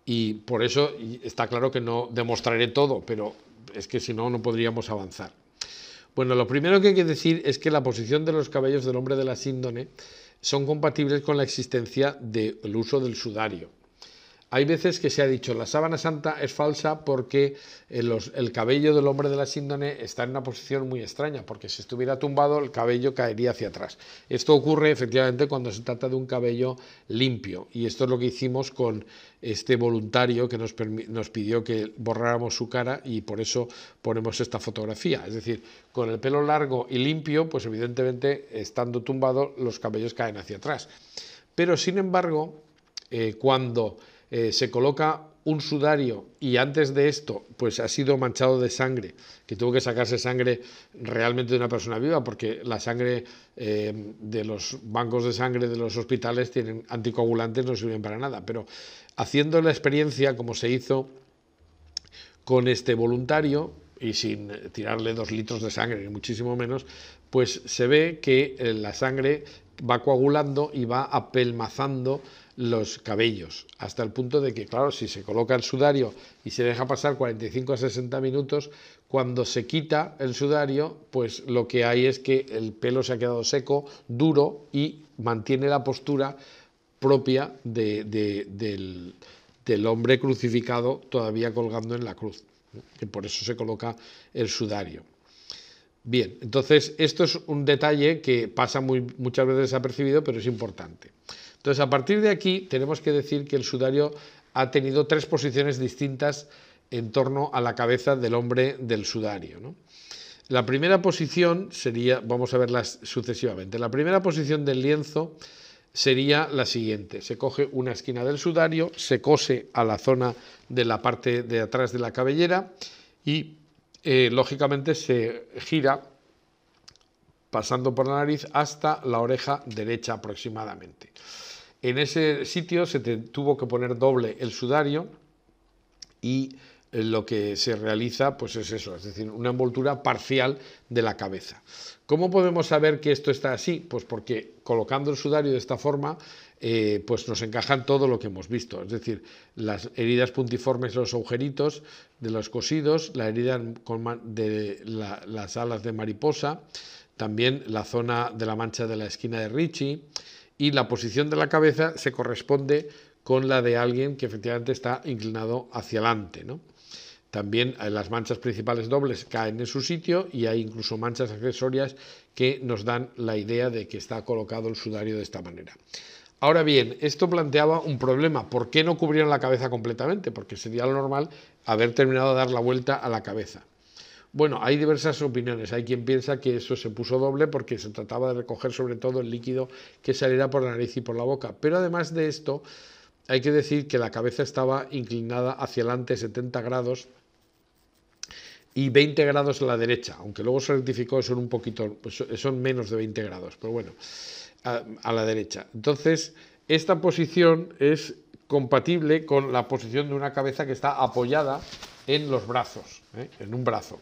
Y por eso está claro que no demostraré todo, pero es que si no, no podríamos avanzar. Bueno, lo primero que hay que decir es que la posición de los cabellos del hombre de la síndone son compatibles con la existencia del uso del sudario. Hay veces que se ha dicho la sábana santa es falsa porque eh, el, cabello del hombre de la síndone está en una posición muy extraña, porque si estuviera tumbado el cabello caería hacia atrás. Esto ocurre efectivamente cuando se trata de un cabello limpio y esto es lo que hicimos con este voluntario que nos, pidió que borráramos su cara y por eso ponemos esta fotografía. Es decir, con el pelo largo y limpio, pues evidentemente estando tumbado los cabellos caen hacia atrás. Pero sin embargo, eh, cuando eh, se coloca un sudario y antes de esto pues ha sido manchado de sangre, que tuvo que sacarse sangre realmente de una persona viva, porque la sangre eh, de los bancos de sangre de los hospitales tienen anticoagulantes, no sirven para nada, pero haciendo la experiencia como se hizo con este voluntario y sin tirarle dos litros de sangre, ni muchísimo menos, pues se ve que eh, la sangre va coagulando y va apelmazando los cabellos, hasta el punto de que, claro, si se coloca el sudario y se deja pasar 45 a 60 minutos, cuando se quita el sudario, pues lo que hay es que el pelo se ha quedado seco, duro y mantiene la postura propia del, hombre crucificado todavía colgando en la cruz, que por eso se coloca el sudario. Bien, entonces esto es un detalle que pasa muchas veces desapercibido, pero es importante. Entonces, a partir de aquí, tenemos que decir que el sudario ha tenido tres posiciones distintas en torno a la cabeza del hombre del sudario. La primera posición sería, vamos a verlas sucesivamente, la primera posición del lienzo sería la siguiente. Se coge una esquina del sudario, se cose a la zona de la parte de atrás de la cabellera y eh, lógicamente se gira pasando por la nariz hasta la oreja derecha aproximadamente. En ese sitio se tuvo que poner doble el sudario y eh, lo que se realiza pues es eso, es decir, una envoltura parcial de la cabeza. ¿Cómo podemos saber que esto está así? Pues porque colocando el sudario de esta forma, eh, pues nos encajan todo lo que hemos visto, es decir, las heridas puntiformes, los agujeritos de los cosidos, la herida de las alas de mariposa, también la zona de la mancha de la esquina de Ricci, y la posición de la cabeza se corresponde con la de alguien que efectivamente está inclinado hacia adelante. ¿no? También eh, las manchas principales dobles caen en su sitio y hay incluso manchas accesorias que nos dan la idea de que está colocado el sudario de esta manera. Ahora bien, esto planteaba un problema. ¿Por qué no cubrieron la cabeza completamente? Porque sería lo normal haber terminado de dar la vuelta a la cabeza. Bueno, hay diversas opiniones. Hay quien piensa que eso se puso doble porque se trataba de recoger sobre todo el líquido que saliera por la nariz y por la boca. Pero además de esto, hay que decir que la cabeza estaba inclinada hacia adelante 70 grados y 20 grados a la derecha, aunque luego se rectificó, son un poquito, pues, son menos de 20 grados, pero bueno, a, la derecha. Entonces, esta posición es compatible con la posición de una cabeza que está apoyada en los brazos, ¿eh? en un brazo.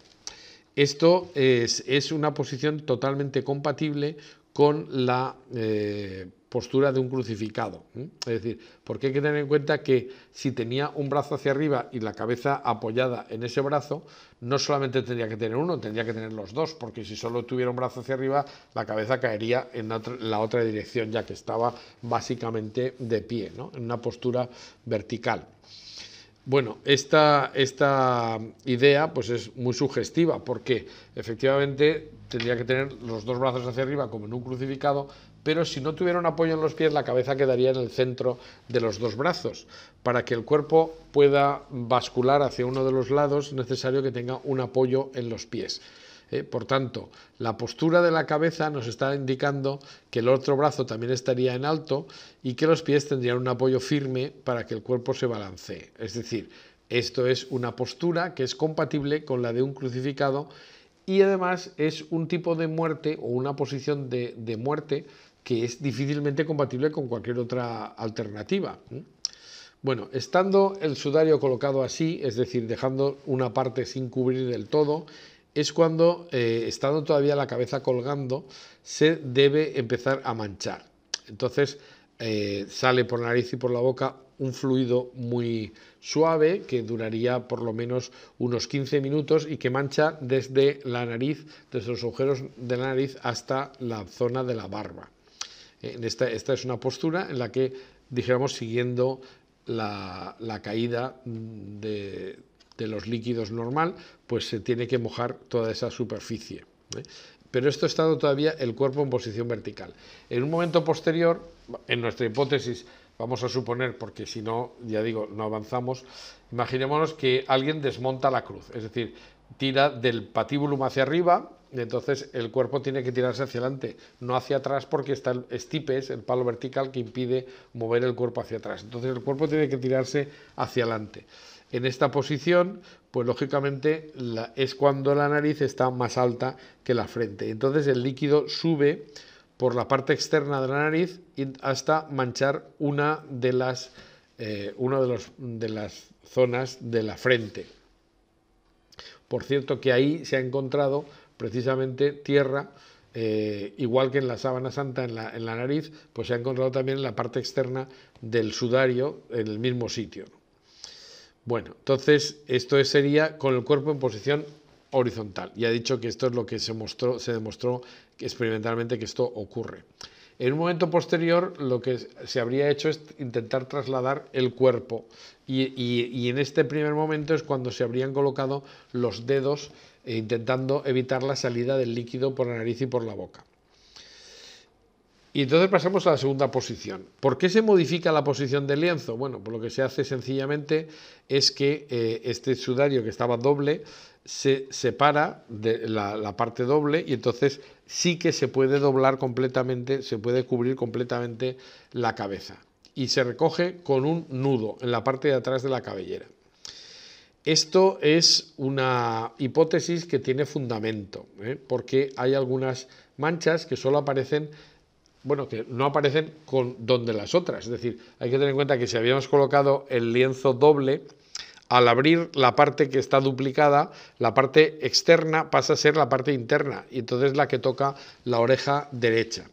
Esto es, una posición totalmente compatible con la eh, postura de un crucificado. Es decir, porque hay que tener en cuenta que si tenía un brazo hacia arriba y la cabeza apoyada en ese brazo, no solamente tendría que tener uno, tendría que tener los dos, porque si solo tuviera un brazo hacia arriba, la cabeza caería en la otra dirección, ya que estaba básicamente de pie, ¿no? en una postura vertical. Bueno, esta, idea pues, es muy sugestiva porque efectivamente tendría que tener los dos brazos hacia arriba como en un crucificado, pero si no tuviera un apoyo en los pies, la cabeza quedaría en el centro de los dos brazos. Para que el cuerpo pueda bascular hacia uno de los lados, es necesario que tenga un apoyo en los pies. ¿eh? Por tanto, la postura de la cabeza nos está indicando que el otro brazo también estaría en alto y que los pies tendrían un apoyo firme para que el cuerpo se balancee. Es decir, esto es una postura que es compatible con la de un crucificado y además es un tipo de muerte o una posición de, de muerte que es difícilmente compatible con cualquier otra alternativa. Bueno, estando el sudario colocado así, es decir, dejando una parte sin cubrir del todo es cuando, eh, estando todavía la cabeza colgando, se debe empezar a manchar. Entonces eh, sale por la nariz y por la boca un fluido muy suave que duraría por lo menos unos 15 minutos y que mancha desde la nariz, desde los agujeros de la nariz hasta la zona de la barba. Eh, esta, es una postura en la que, dijéramos, siguiendo la caída de, de los líquidos normal, pues se tiene que mojar toda esa superficie. ¿eh? Pero esto ha estado todavía el cuerpo en posición vertical. En un momento posterior, en nuestra hipótesis, vamos a suponer, porque si no, ya digo, no avanzamos, imaginémonos que alguien desmonta la cruz, es decir, tira del patíbulo hacia arriba, entonces el cuerpo tiene que tirarse hacia adelante, no hacia atrás porque está el estipes, el palo vertical que impide mover el cuerpo hacia atrás. Entonces el cuerpo tiene que tirarse hacia adelante en esta posición, pues lógicamente es cuando la nariz está más alta que la frente. Entonces el líquido sube por la parte externa de la nariz hasta manchar una de las, eh, de, las zonas de la frente. Por cierto que ahí se ha encontrado precisamente tierra, eh, igual que en la sábana santa, en la, nariz, pues se ha encontrado también en la parte externa del sudario, en el mismo sitio. Bueno, entonces esto sería con el cuerpo en posición horizontal. Ya he dicho que esto es lo que se, mostró, se demostró experimentalmente que esto ocurre. En un momento posterior lo que se habría hecho es intentar trasladar el cuerpo y, en este primer momento es cuando se habrían colocado los dedos eh, intentando evitar la salida del líquido por la nariz y por la boca. Y entonces pasamos a la segunda posición. ¿Por qué se modifica la posición del lienzo? Bueno, pues lo que se hace sencillamente es que eh, este sudario que estaba doble se separa de la, parte doble y entonces sí que se puede doblar completamente, se puede cubrir completamente la cabeza. Y se recoge con un nudo en la parte de atrás de la cabellera. Esto es una hipótesis que tiene fundamento, ¿eh? porque hay algunas manchas que solo aparecen bueno, que no aparecen con donde las otras. Es decir, hay que tener en cuenta que si habíamos colocado el lienzo doble, al abrir la parte que está duplicada, la parte externa pasa a ser la parte interna y entonces la que toca la oreja derecha.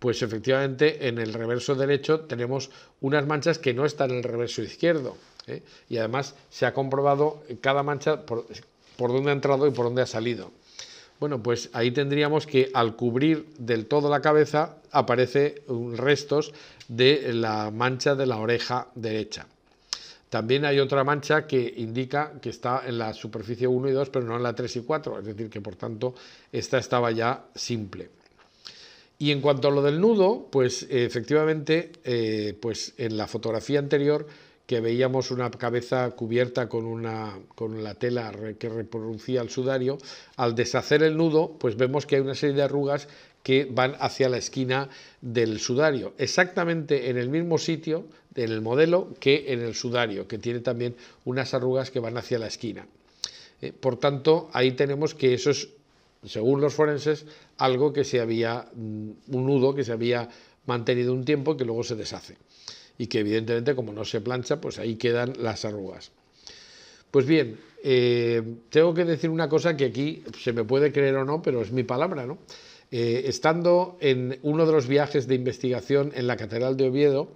Pues efectivamente en el reverso derecho tenemos unas manchas que no están en el reverso izquierdo. ¿eh? Y además se ha comprobado cada mancha por dónde ha entrado y por dónde ha salido. Bueno, pues ahí tendríamos que al cubrir del todo la cabeza aparece restos de la mancha de la oreja derecha. También hay otra mancha que indica que está en la superficie 1 y 2, pero no en la 3 y 4, es decir, que por tanto esta estaba ya simple. Y en cuanto a lo del nudo, pues efectivamente, eh, pues en la fotografía anterior que veíamos una cabeza cubierta con, una, con la tela que reproducía el sudario, al deshacer el nudo, pues vemos que hay una serie de arrugas que van hacia la esquina del sudario, exactamente en el mismo sitio, en el modelo, que en el sudario, que tiene también unas arrugas que van hacia la esquina. Eh, por tanto, ahí tenemos que eso es, según los forenses, algo que se había, mm, un nudo que se había mantenido un tiempo que luego se deshace y que evidentemente como no se plancha, pues ahí quedan las arrugas. Pues bien, eh, tengo que decir una cosa que aquí se me puede creer o no, pero es mi palabra, ¿no? Eh, estando en uno de los viajes de investigación en la Catedral de Oviedo,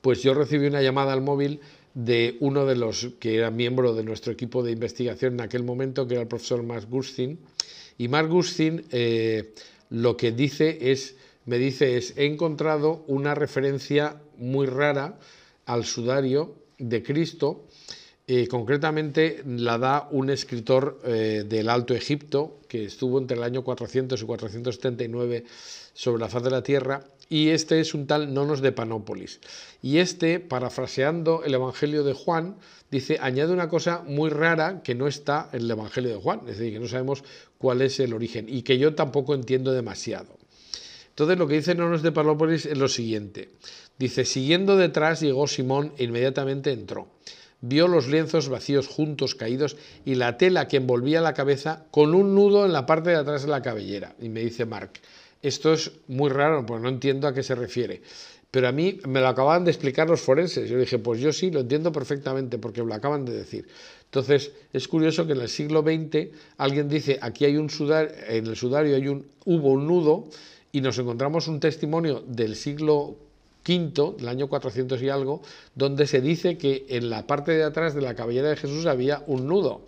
pues yo recibí una llamada al móvil de uno de los que era miembro de nuestro equipo de investigación en aquel momento, que era el profesor Mark Gustin. Y Mark Gustin eh, lo que dice es, me dice es, he encontrado una referencia muy rara al sudario de Cristo. Eh, concretamente la da un escritor eh, del Alto Egipto que estuvo entre el año 400 y 479 sobre la faz de la tierra y este es un tal Nonos de Panópolis. Y este, parafraseando el Evangelio de Juan, dice, añade una cosa muy rara que no está en el Evangelio de Juan, es decir, que no sabemos cuál es el origen y que yo tampoco entiendo demasiado. Entonces lo que dice Nonos de Panópolis es lo siguiente. Dice, siguiendo detrás llegó Simón e inmediatamente entró. Vio los lienzos vacíos juntos caídos y la tela que envolvía la cabeza con un nudo en la parte de atrás de la cabellera. Y me dice Mark, esto es muy raro, pues no entiendo a qué se refiere. Pero a mí me lo acababan de explicar los forenses. Yo dije, pues yo sí, lo entiendo perfectamente porque lo acaban de decir. Entonces, es curioso que en el siglo XX alguien dice, aquí hay un sudario, en el sudario hay un, hubo un nudo y nos encontramos un testimonio del siglo V, del año 400 y algo, donde se dice que en la parte de atrás de la cabellera de Jesús había un nudo.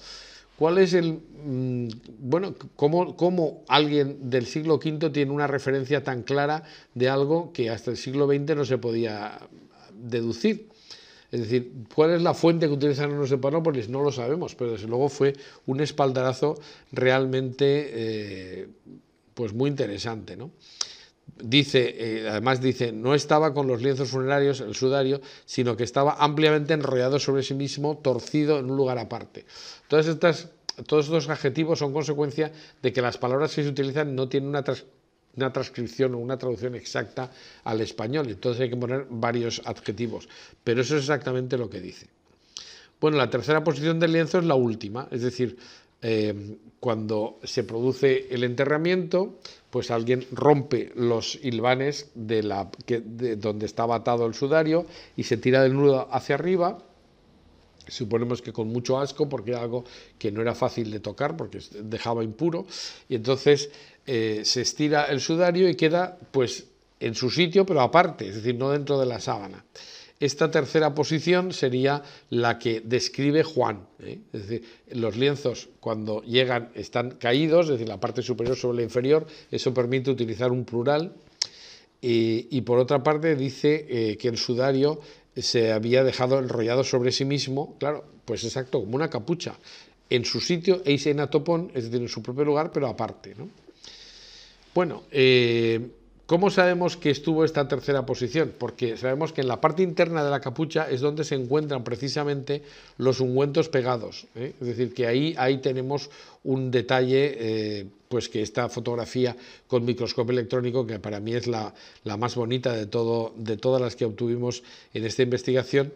¿Cuál es el. Mm, bueno, cómo, cómo, alguien del siglo V tiene una referencia tan clara de algo que hasta el siglo XX no se podía deducir? Es decir, ¿cuál es la fuente que utilizaron los Panópolis? No lo sabemos, pero desde luego fue un espaldarazo realmente eh, pues muy interesante. ¿no? dice, eh, además dice, no estaba con los lienzos funerarios, el sudario, sino que estaba ampliamente enrollado sobre sí mismo, torcido en un lugar aparte. todos estos adjetivos son consecuencia de que las palabras que se utilizan no tienen una, una transcripción o una traducción exacta al español, entonces hay que poner varios adjetivos, pero eso es exactamente lo que dice. Bueno, la tercera posición del lienzo es la última, es decir, eh, cuando se produce el enterramiento, pues alguien rompe los hilvanes de, la, donde estaba atado el sudario y se tira del nudo hacia arriba suponemos que con mucho asco, porque era algo que no era fácil de tocar, porque dejaba impuro, y entonces eh, se estira el sudario y queda pues en su sitio, pero aparte, es decir, no dentro de la sábana. Esta tercera posición sería la que describe Juan. ¿eh? Es decir, los lienzos cuando llegan están caídos, es decir, la parte superior sobre la inferior, eso permite utilizar un plural. Y, por otra parte dice eh, que el sudario se había dejado enrollado sobre sí mismo, claro, pues exacto, como una capucha, en su sitio, Eisena Topón, es decir, en su propio lugar, pero aparte. Bueno, eh, ¿Cómo sabemos que estuvo esta tercera posición? Porque sabemos que en la parte interna de la capucha es donde se encuentran precisamente los ungüentos pegados. ¿eh? Es decir, que ahí, ahí tenemos un detalle, eh, pues que esta fotografía con microscopio electrónico, que para mí es la, la más bonita de, todo, de todas las que obtuvimos en esta investigación,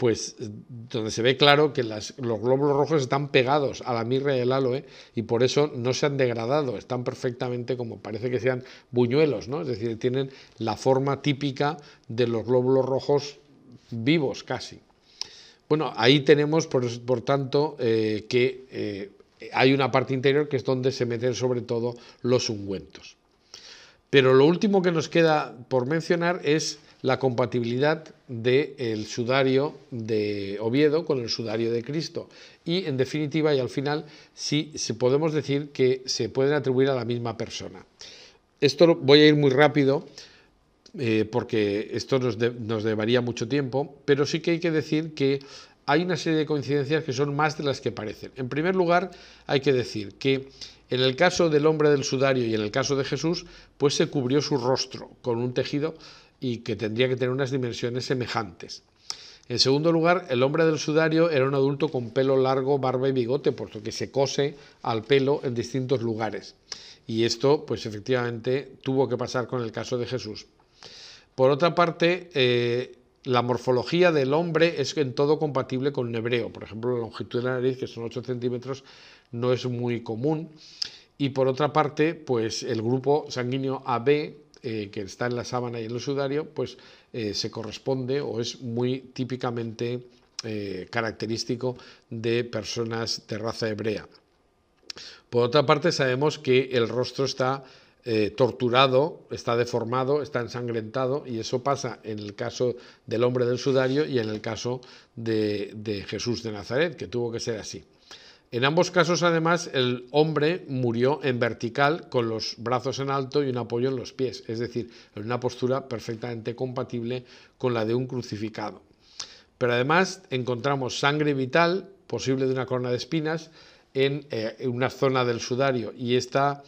pues eh, donde se ve claro que los glóbulos rojos están pegados a la mirra y el aloe ¿eh? y por eso no se han degradado, están perfectamente como parece que sean buñuelos, ¿no? es decir, tienen la forma típica de los glóbulos rojos vivos casi. Bueno, ahí tenemos, por, tanto, eh, que hay una parte interior que es donde se meten sobre todo los ungüentos. Pero lo último que nos queda por mencionar es la compatibilidad del el sudario de Oviedo con el sudario de Cristo. Y en definitiva y al final, sí podemos decir que se pueden atribuir a la misma persona. Esto voy a ir muy rápido eh, porque esto nos, nos llevaría mucho tiempo, pero sí que hay que decir que hay una serie de coincidencias que son más de las que parecen. En primer lugar, hay que decir que en el caso del hombre del sudario y en el caso de Jesús, pues se cubrió su rostro con un tejido y que tendría que tener unas dimensiones semejantes. En segundo lugar, el hombre del sudario era un adulto con pelo largo, barba y bigote, por lo que se cose al pelo en distintos lugares. Y esto, pues efectivamente, tuvo que pasar con el caso de Jesús. Por otra parte, eh, la morfología del hombre es en todo compatible con un hebreo. Por ejemplo, la longitud de la nariz, que son 8 centímetros, no es muy común. Y por otra parte, pues el grupo sanguíneo AB, eh, que está en la sábana y en el sudario, pues eh, se corresponde o es muy típicamente eh, característico de personas de raza hebrea. Por otra parte, sabemos que el rostro está torturado, está deformado, está ensangrentado, y eso pasa en el caso del hombre del sudario y en el caso de Jesús de Nazaret, que tuvo que ser así. En ambos casos, además, el hombre murió en vertical, con los brazos en alto y un apoyo en los pies, es decir, en una postura perfectamente compatible con la de un crucificado. Pero además encontramos sangre vital, posible de una corona de espinas, en, eh, una zona del sudario y esta,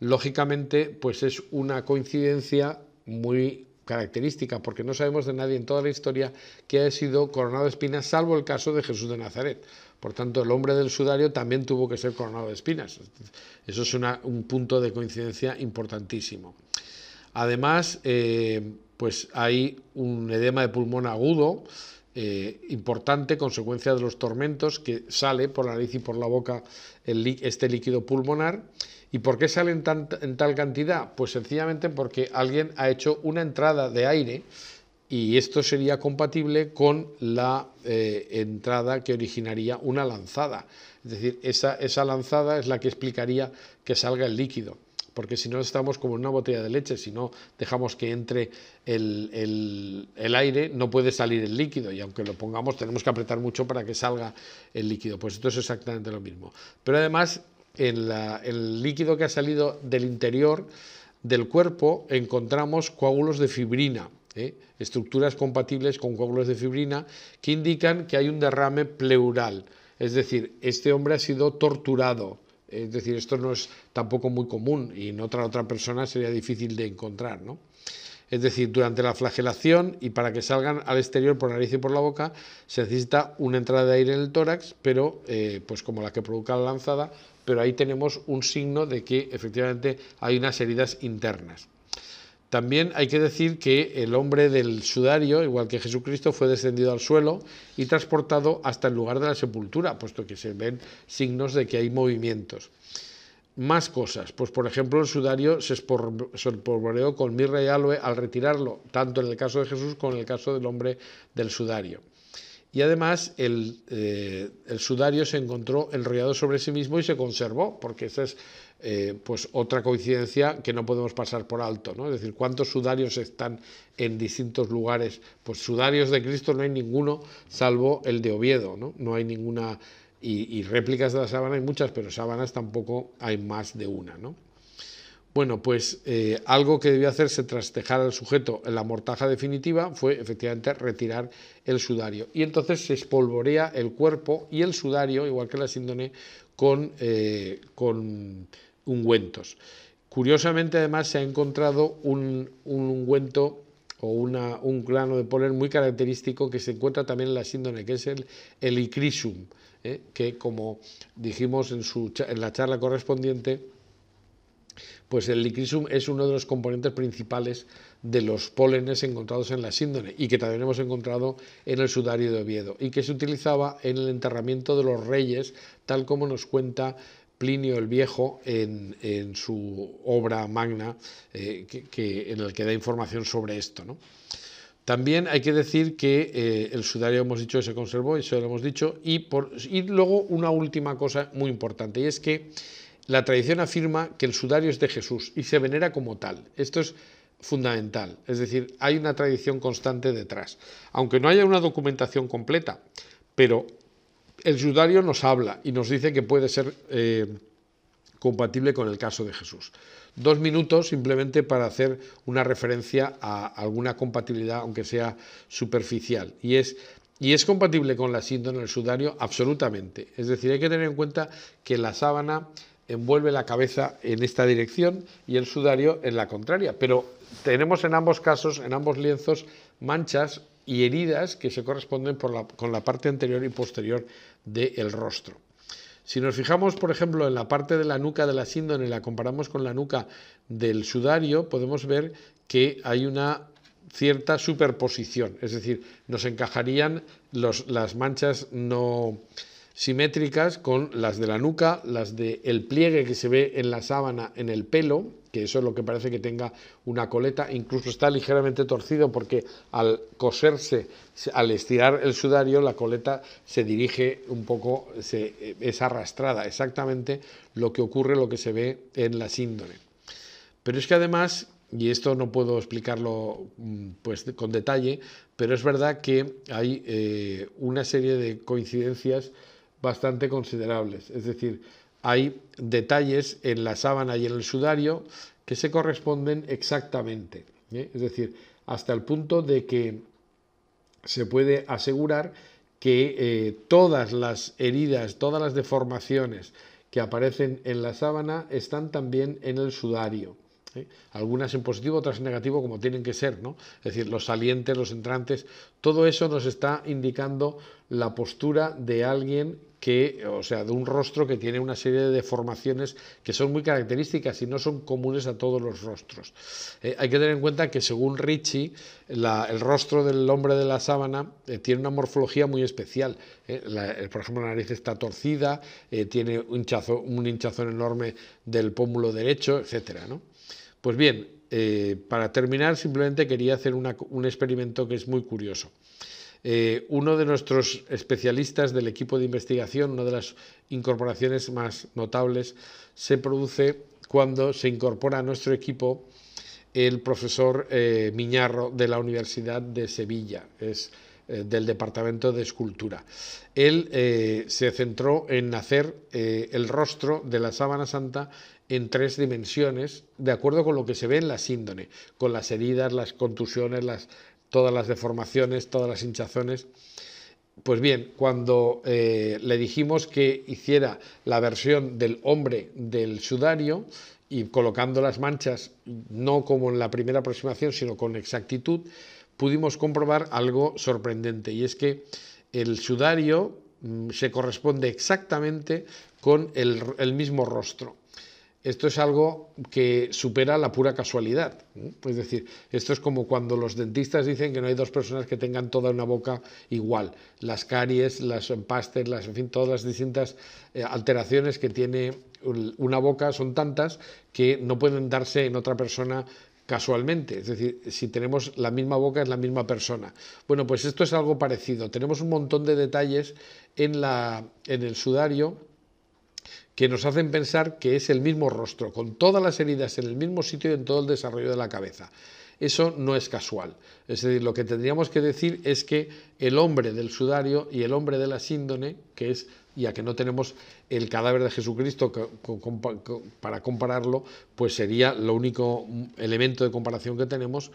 lógicamente, pues es una coincidencia muy característica, porque no sabemos de nadie en toda la historia que haya sido coronado de espinas, salvo el caso de Jesús de Nazaret. Por tanto, el hombre del sudario también tuvo que ser coronado de espinas. Eso es un punto de coincidencia importantísimo. Además, eh, pues hay un edema de pulmón agudo eh, importante, consecuencia de los tormentos, que sale por la nariz y por la boca este líquido pulmonar. ¿Y por qué sale en tal cantidad? Pues sencillamente porque alguien ha hecho una entrada de aire y esto sería compatible con la eh, entrada que originaría una lanzada. Es decir, esa, lanzada es la que explicaría que salga el líquido porque si no estamos como en una botella de leche, si no dejamos que entre el, aire, no puede salir el líquido y aunque lo pongamos tenemos que apretar mucho para que salga el líquido. Pues esto es exactamente lo mismo. Pero además, en el líquido que ha salido del interior del cuerpo encontramos coágulos de fibrina ¿eh? estructuras compatibles con coágulos de fibrina que indican que hay un derrame pleural, es decir, este hombre ha sido torturado. Es decir, esto no es tampoco muy común y en otra otra persona sería difícil de encontrar, Es decir, durante la flagelación y para que salgan al exterior por la nariz y por la boca, se necesita una entrada de aire en el tórax, pero eh, pues como la que provoca la lanzada, pero ahí tenemos un signo de que efectivamente hay unas heridas internas. También hay que decir que el hombre del sudario, igual que Jesucristo, fue descendido al suelo y transportado hasta el lugar de la sepultura, puesto que se ven signos de que hay movimientos. Más cosas, pues por ejemplo el sudario se espolvoreó con mirra y aloe al retirarlo, tanto en el caso de Jesús como en el caso del hombre del sudario. Y además el, eh, el sudario se encontró enrollado sobre sí mismo y se conservó, porque esa es eh, pues otra coincidencia que no podemos pasar por alto, ¿no? Es decir, cuántos sudarios están en distintos lugares. Pues sudarios de Cristo no hay ninguno, salvo el de Oviedo, ¿no? No hay ninguna. Y, réplicas de la sábana hay muchas, pero sábanas tampoco hay más de una, ¿no? Bueno, pues eh, algo que debió hacerse tras dejar al sujeto en la mortaja definitiva fue efectivamente retirar el sudario. Y entonces se espolvorea el cuerpo y el sudario, igual que la síndone, con, eh, con ungüentos. Curiosamente, además, se ha encontrado un, ungüento o una, un grano de polen muy característico que se encuentra también en la síndrome, que es el, licrisum ¿eh? que como dijimos en, su, en la charla correspondiente, pues el licrisum es uno de los componentes principales de los pólenes encontrados en la síndrome y que también hemos encontrado en el sudario de Oviedo y que se utilizaba en el enterramiento de los reyes, tal como nos cuenta Plinio el Viejo en, su obra magna eh, en el que da información sobre esto. También hay que decir que eh, el sudario hemos dicho se conservó, eso lo hemos dicho, y, por, y luego una última cosa muy importante, y es que la tradición afirma que el sudario es de Jesús y se venera como tal. Esto es fundamental, es decir, hay una tradición constante detrás. Aunque no haya una documentación completa, pero el sudario nos habla y nos dice que puede ser eh, compatible con el caso de Jesús. Dos minutos simplemente para hacer una referencia a alguna compatibilidad, aunque sea superficial. Y es ¿Y es compatible con la síndrome del sudario? Absolutamente. Es decir, hay que tener en cuenta que la sábana envuelve la cabeza en esta dirección y el sudario en la contraria. Pero tenemos en ambos casos, en ambos lienzos, manchas y heridas que se corresponden con la parte anterior y posterior del rostro. Si nos fijamos, por ejemplo, en la parte de la nuca de la síndrome y la comparamos con la nuca del sudario, podemos ver que hay una cierta superposición, es decir, nos encajarían las manchas no, simétricas con las de la nuca, las del pliegue que se ve en la sábana en el pelo, que eso es lo que parece que tenga una coleta, incluso está ligeramente torcido porque al coserse, al estirar el sudario, la coleta se dirige un poco, es arrastrada, exactamente lo que ocurre, lo que se ve en la síndrome. Pero es que además y esto no puedo explicarlo mm, pues, con detalle, pero es verdad que hay eh, una serie de coincidencias bastante considerables. Es decir, hay detalles en la sábana y en el sudario que se corresponden exactamente. ¿eh? Es decir, hasta el punto de que se puede asegurar que eh, todas las heridas, todas las deformaciones que aparecen en la sábana están también en el sudario algunas en positivo, otras en negativo, como tienen que ser, ¿no? Es decir, los salientes, los entrantes, todo eso nos está indicando la postura de alguien que, o sea, de un rostro que tiene una serie de deformaciones que son muy características y no son comunes a todos los rostros. Eh, hay que tener en cuenta que según Ricci, el rostro del hombre de la sábana eh, tiene una morfología muy especial. Eh, por ejemplo, la nariz está torcida, tiene un hinchazón, un hinchazón enorme del pómulo derecho, etcétera, ¿no? Pues bien, eh, para terminar simplemente quería hacer un experimento que es muy curioso. Eh, uno de nuestros especialistas del equipo de investigación, una de las incorporaciones más notables, se produce cuando se incorpora a nuestro equipo el profesor eh, Miñarro de la Universidad de Sevilla, es del Departamento de Escultura. Él se centró en hacer el rostro de la sábana santa en tres dimensiones, de acuerdo con lo que se ve en la síndrome, con las heridas, las contusiones, todas las deformaciones, todas las hinchazones. Pues bien, cuando eh, le dijimos que hiciera la versión del hombre del sudario y colocando las manchas, no como en la primera aproximación, sino con exactitud, pudimos comprobar algo sorprendente, y es que el sudario mm, se corresponde exactamente con el mismo rostro. Esto es algo que supera la pura casualidad. Es decir, esto es como cuando los dentistas dicen que no hay dos personas que tengan toda una boca igual. Las caries, las empastes, las, en fin, todas las distintas eh, alteraciones que tiene una boca son tantas que no pueden darse en otra persona casualmente, es decir, si tenemos la misma boca es la misma persona. Bueno, pues esto es algo parecido. Tenemos un montón de detalles en, la, en el sudario que nos hacen pensar que es el mismo rostro, con todas las heridas en el mismo sitio y en todo el desarrollo de la cabeza. Eso no es casual. Es decir, lo que tendríamos que decir es que el hombre del sudario y el hombre de la síndone, que es, ya que no tenemos el cadáver de Jesucristo para compararlo, pues sería lo único mm, elemento de comparación que tenemos,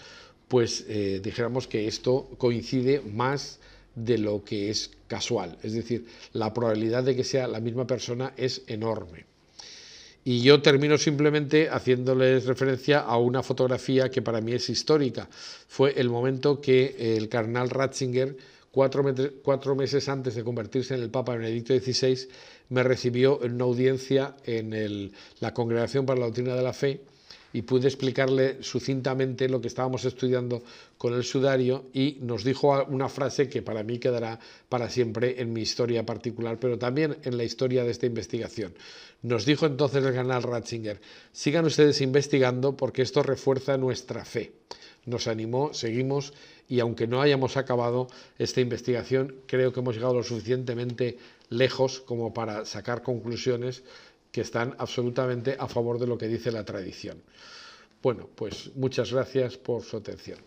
pues eh, dijéramos que esto coincide más de lo que es casual. Es decir, la probabilidad de que sea la misma persona es enorme. Y yo termino simplemente haciéndoles referencia a una fotografía que para mí es histórica. Fue el momento que el carnal Ratzinger, cuatro, meses antes de convertirse en el Papa Benedicto XVI, me recibió en una audiencia en la Congregación para la Doctrina de la Fe y pude explicarle sucintamente lo que estábamos estudiando con el sudario y nos dijo una frase que para mí quedará para siempre en mi historia particular, pero también en la historia de esta investigación. Nos dijo entonces el canal Ratzinger, sigan ustedes investigando porque esto refuerza nuestra fe. Nos animó, seguimos y aunque no hayamos acabado esta investigación, creo que hemos llegado lo suficientemente lejos como para sacar conclusiones que están absolutamente a favor de lo que dice la tradición. Bueno, pues muchas gracias por su atención.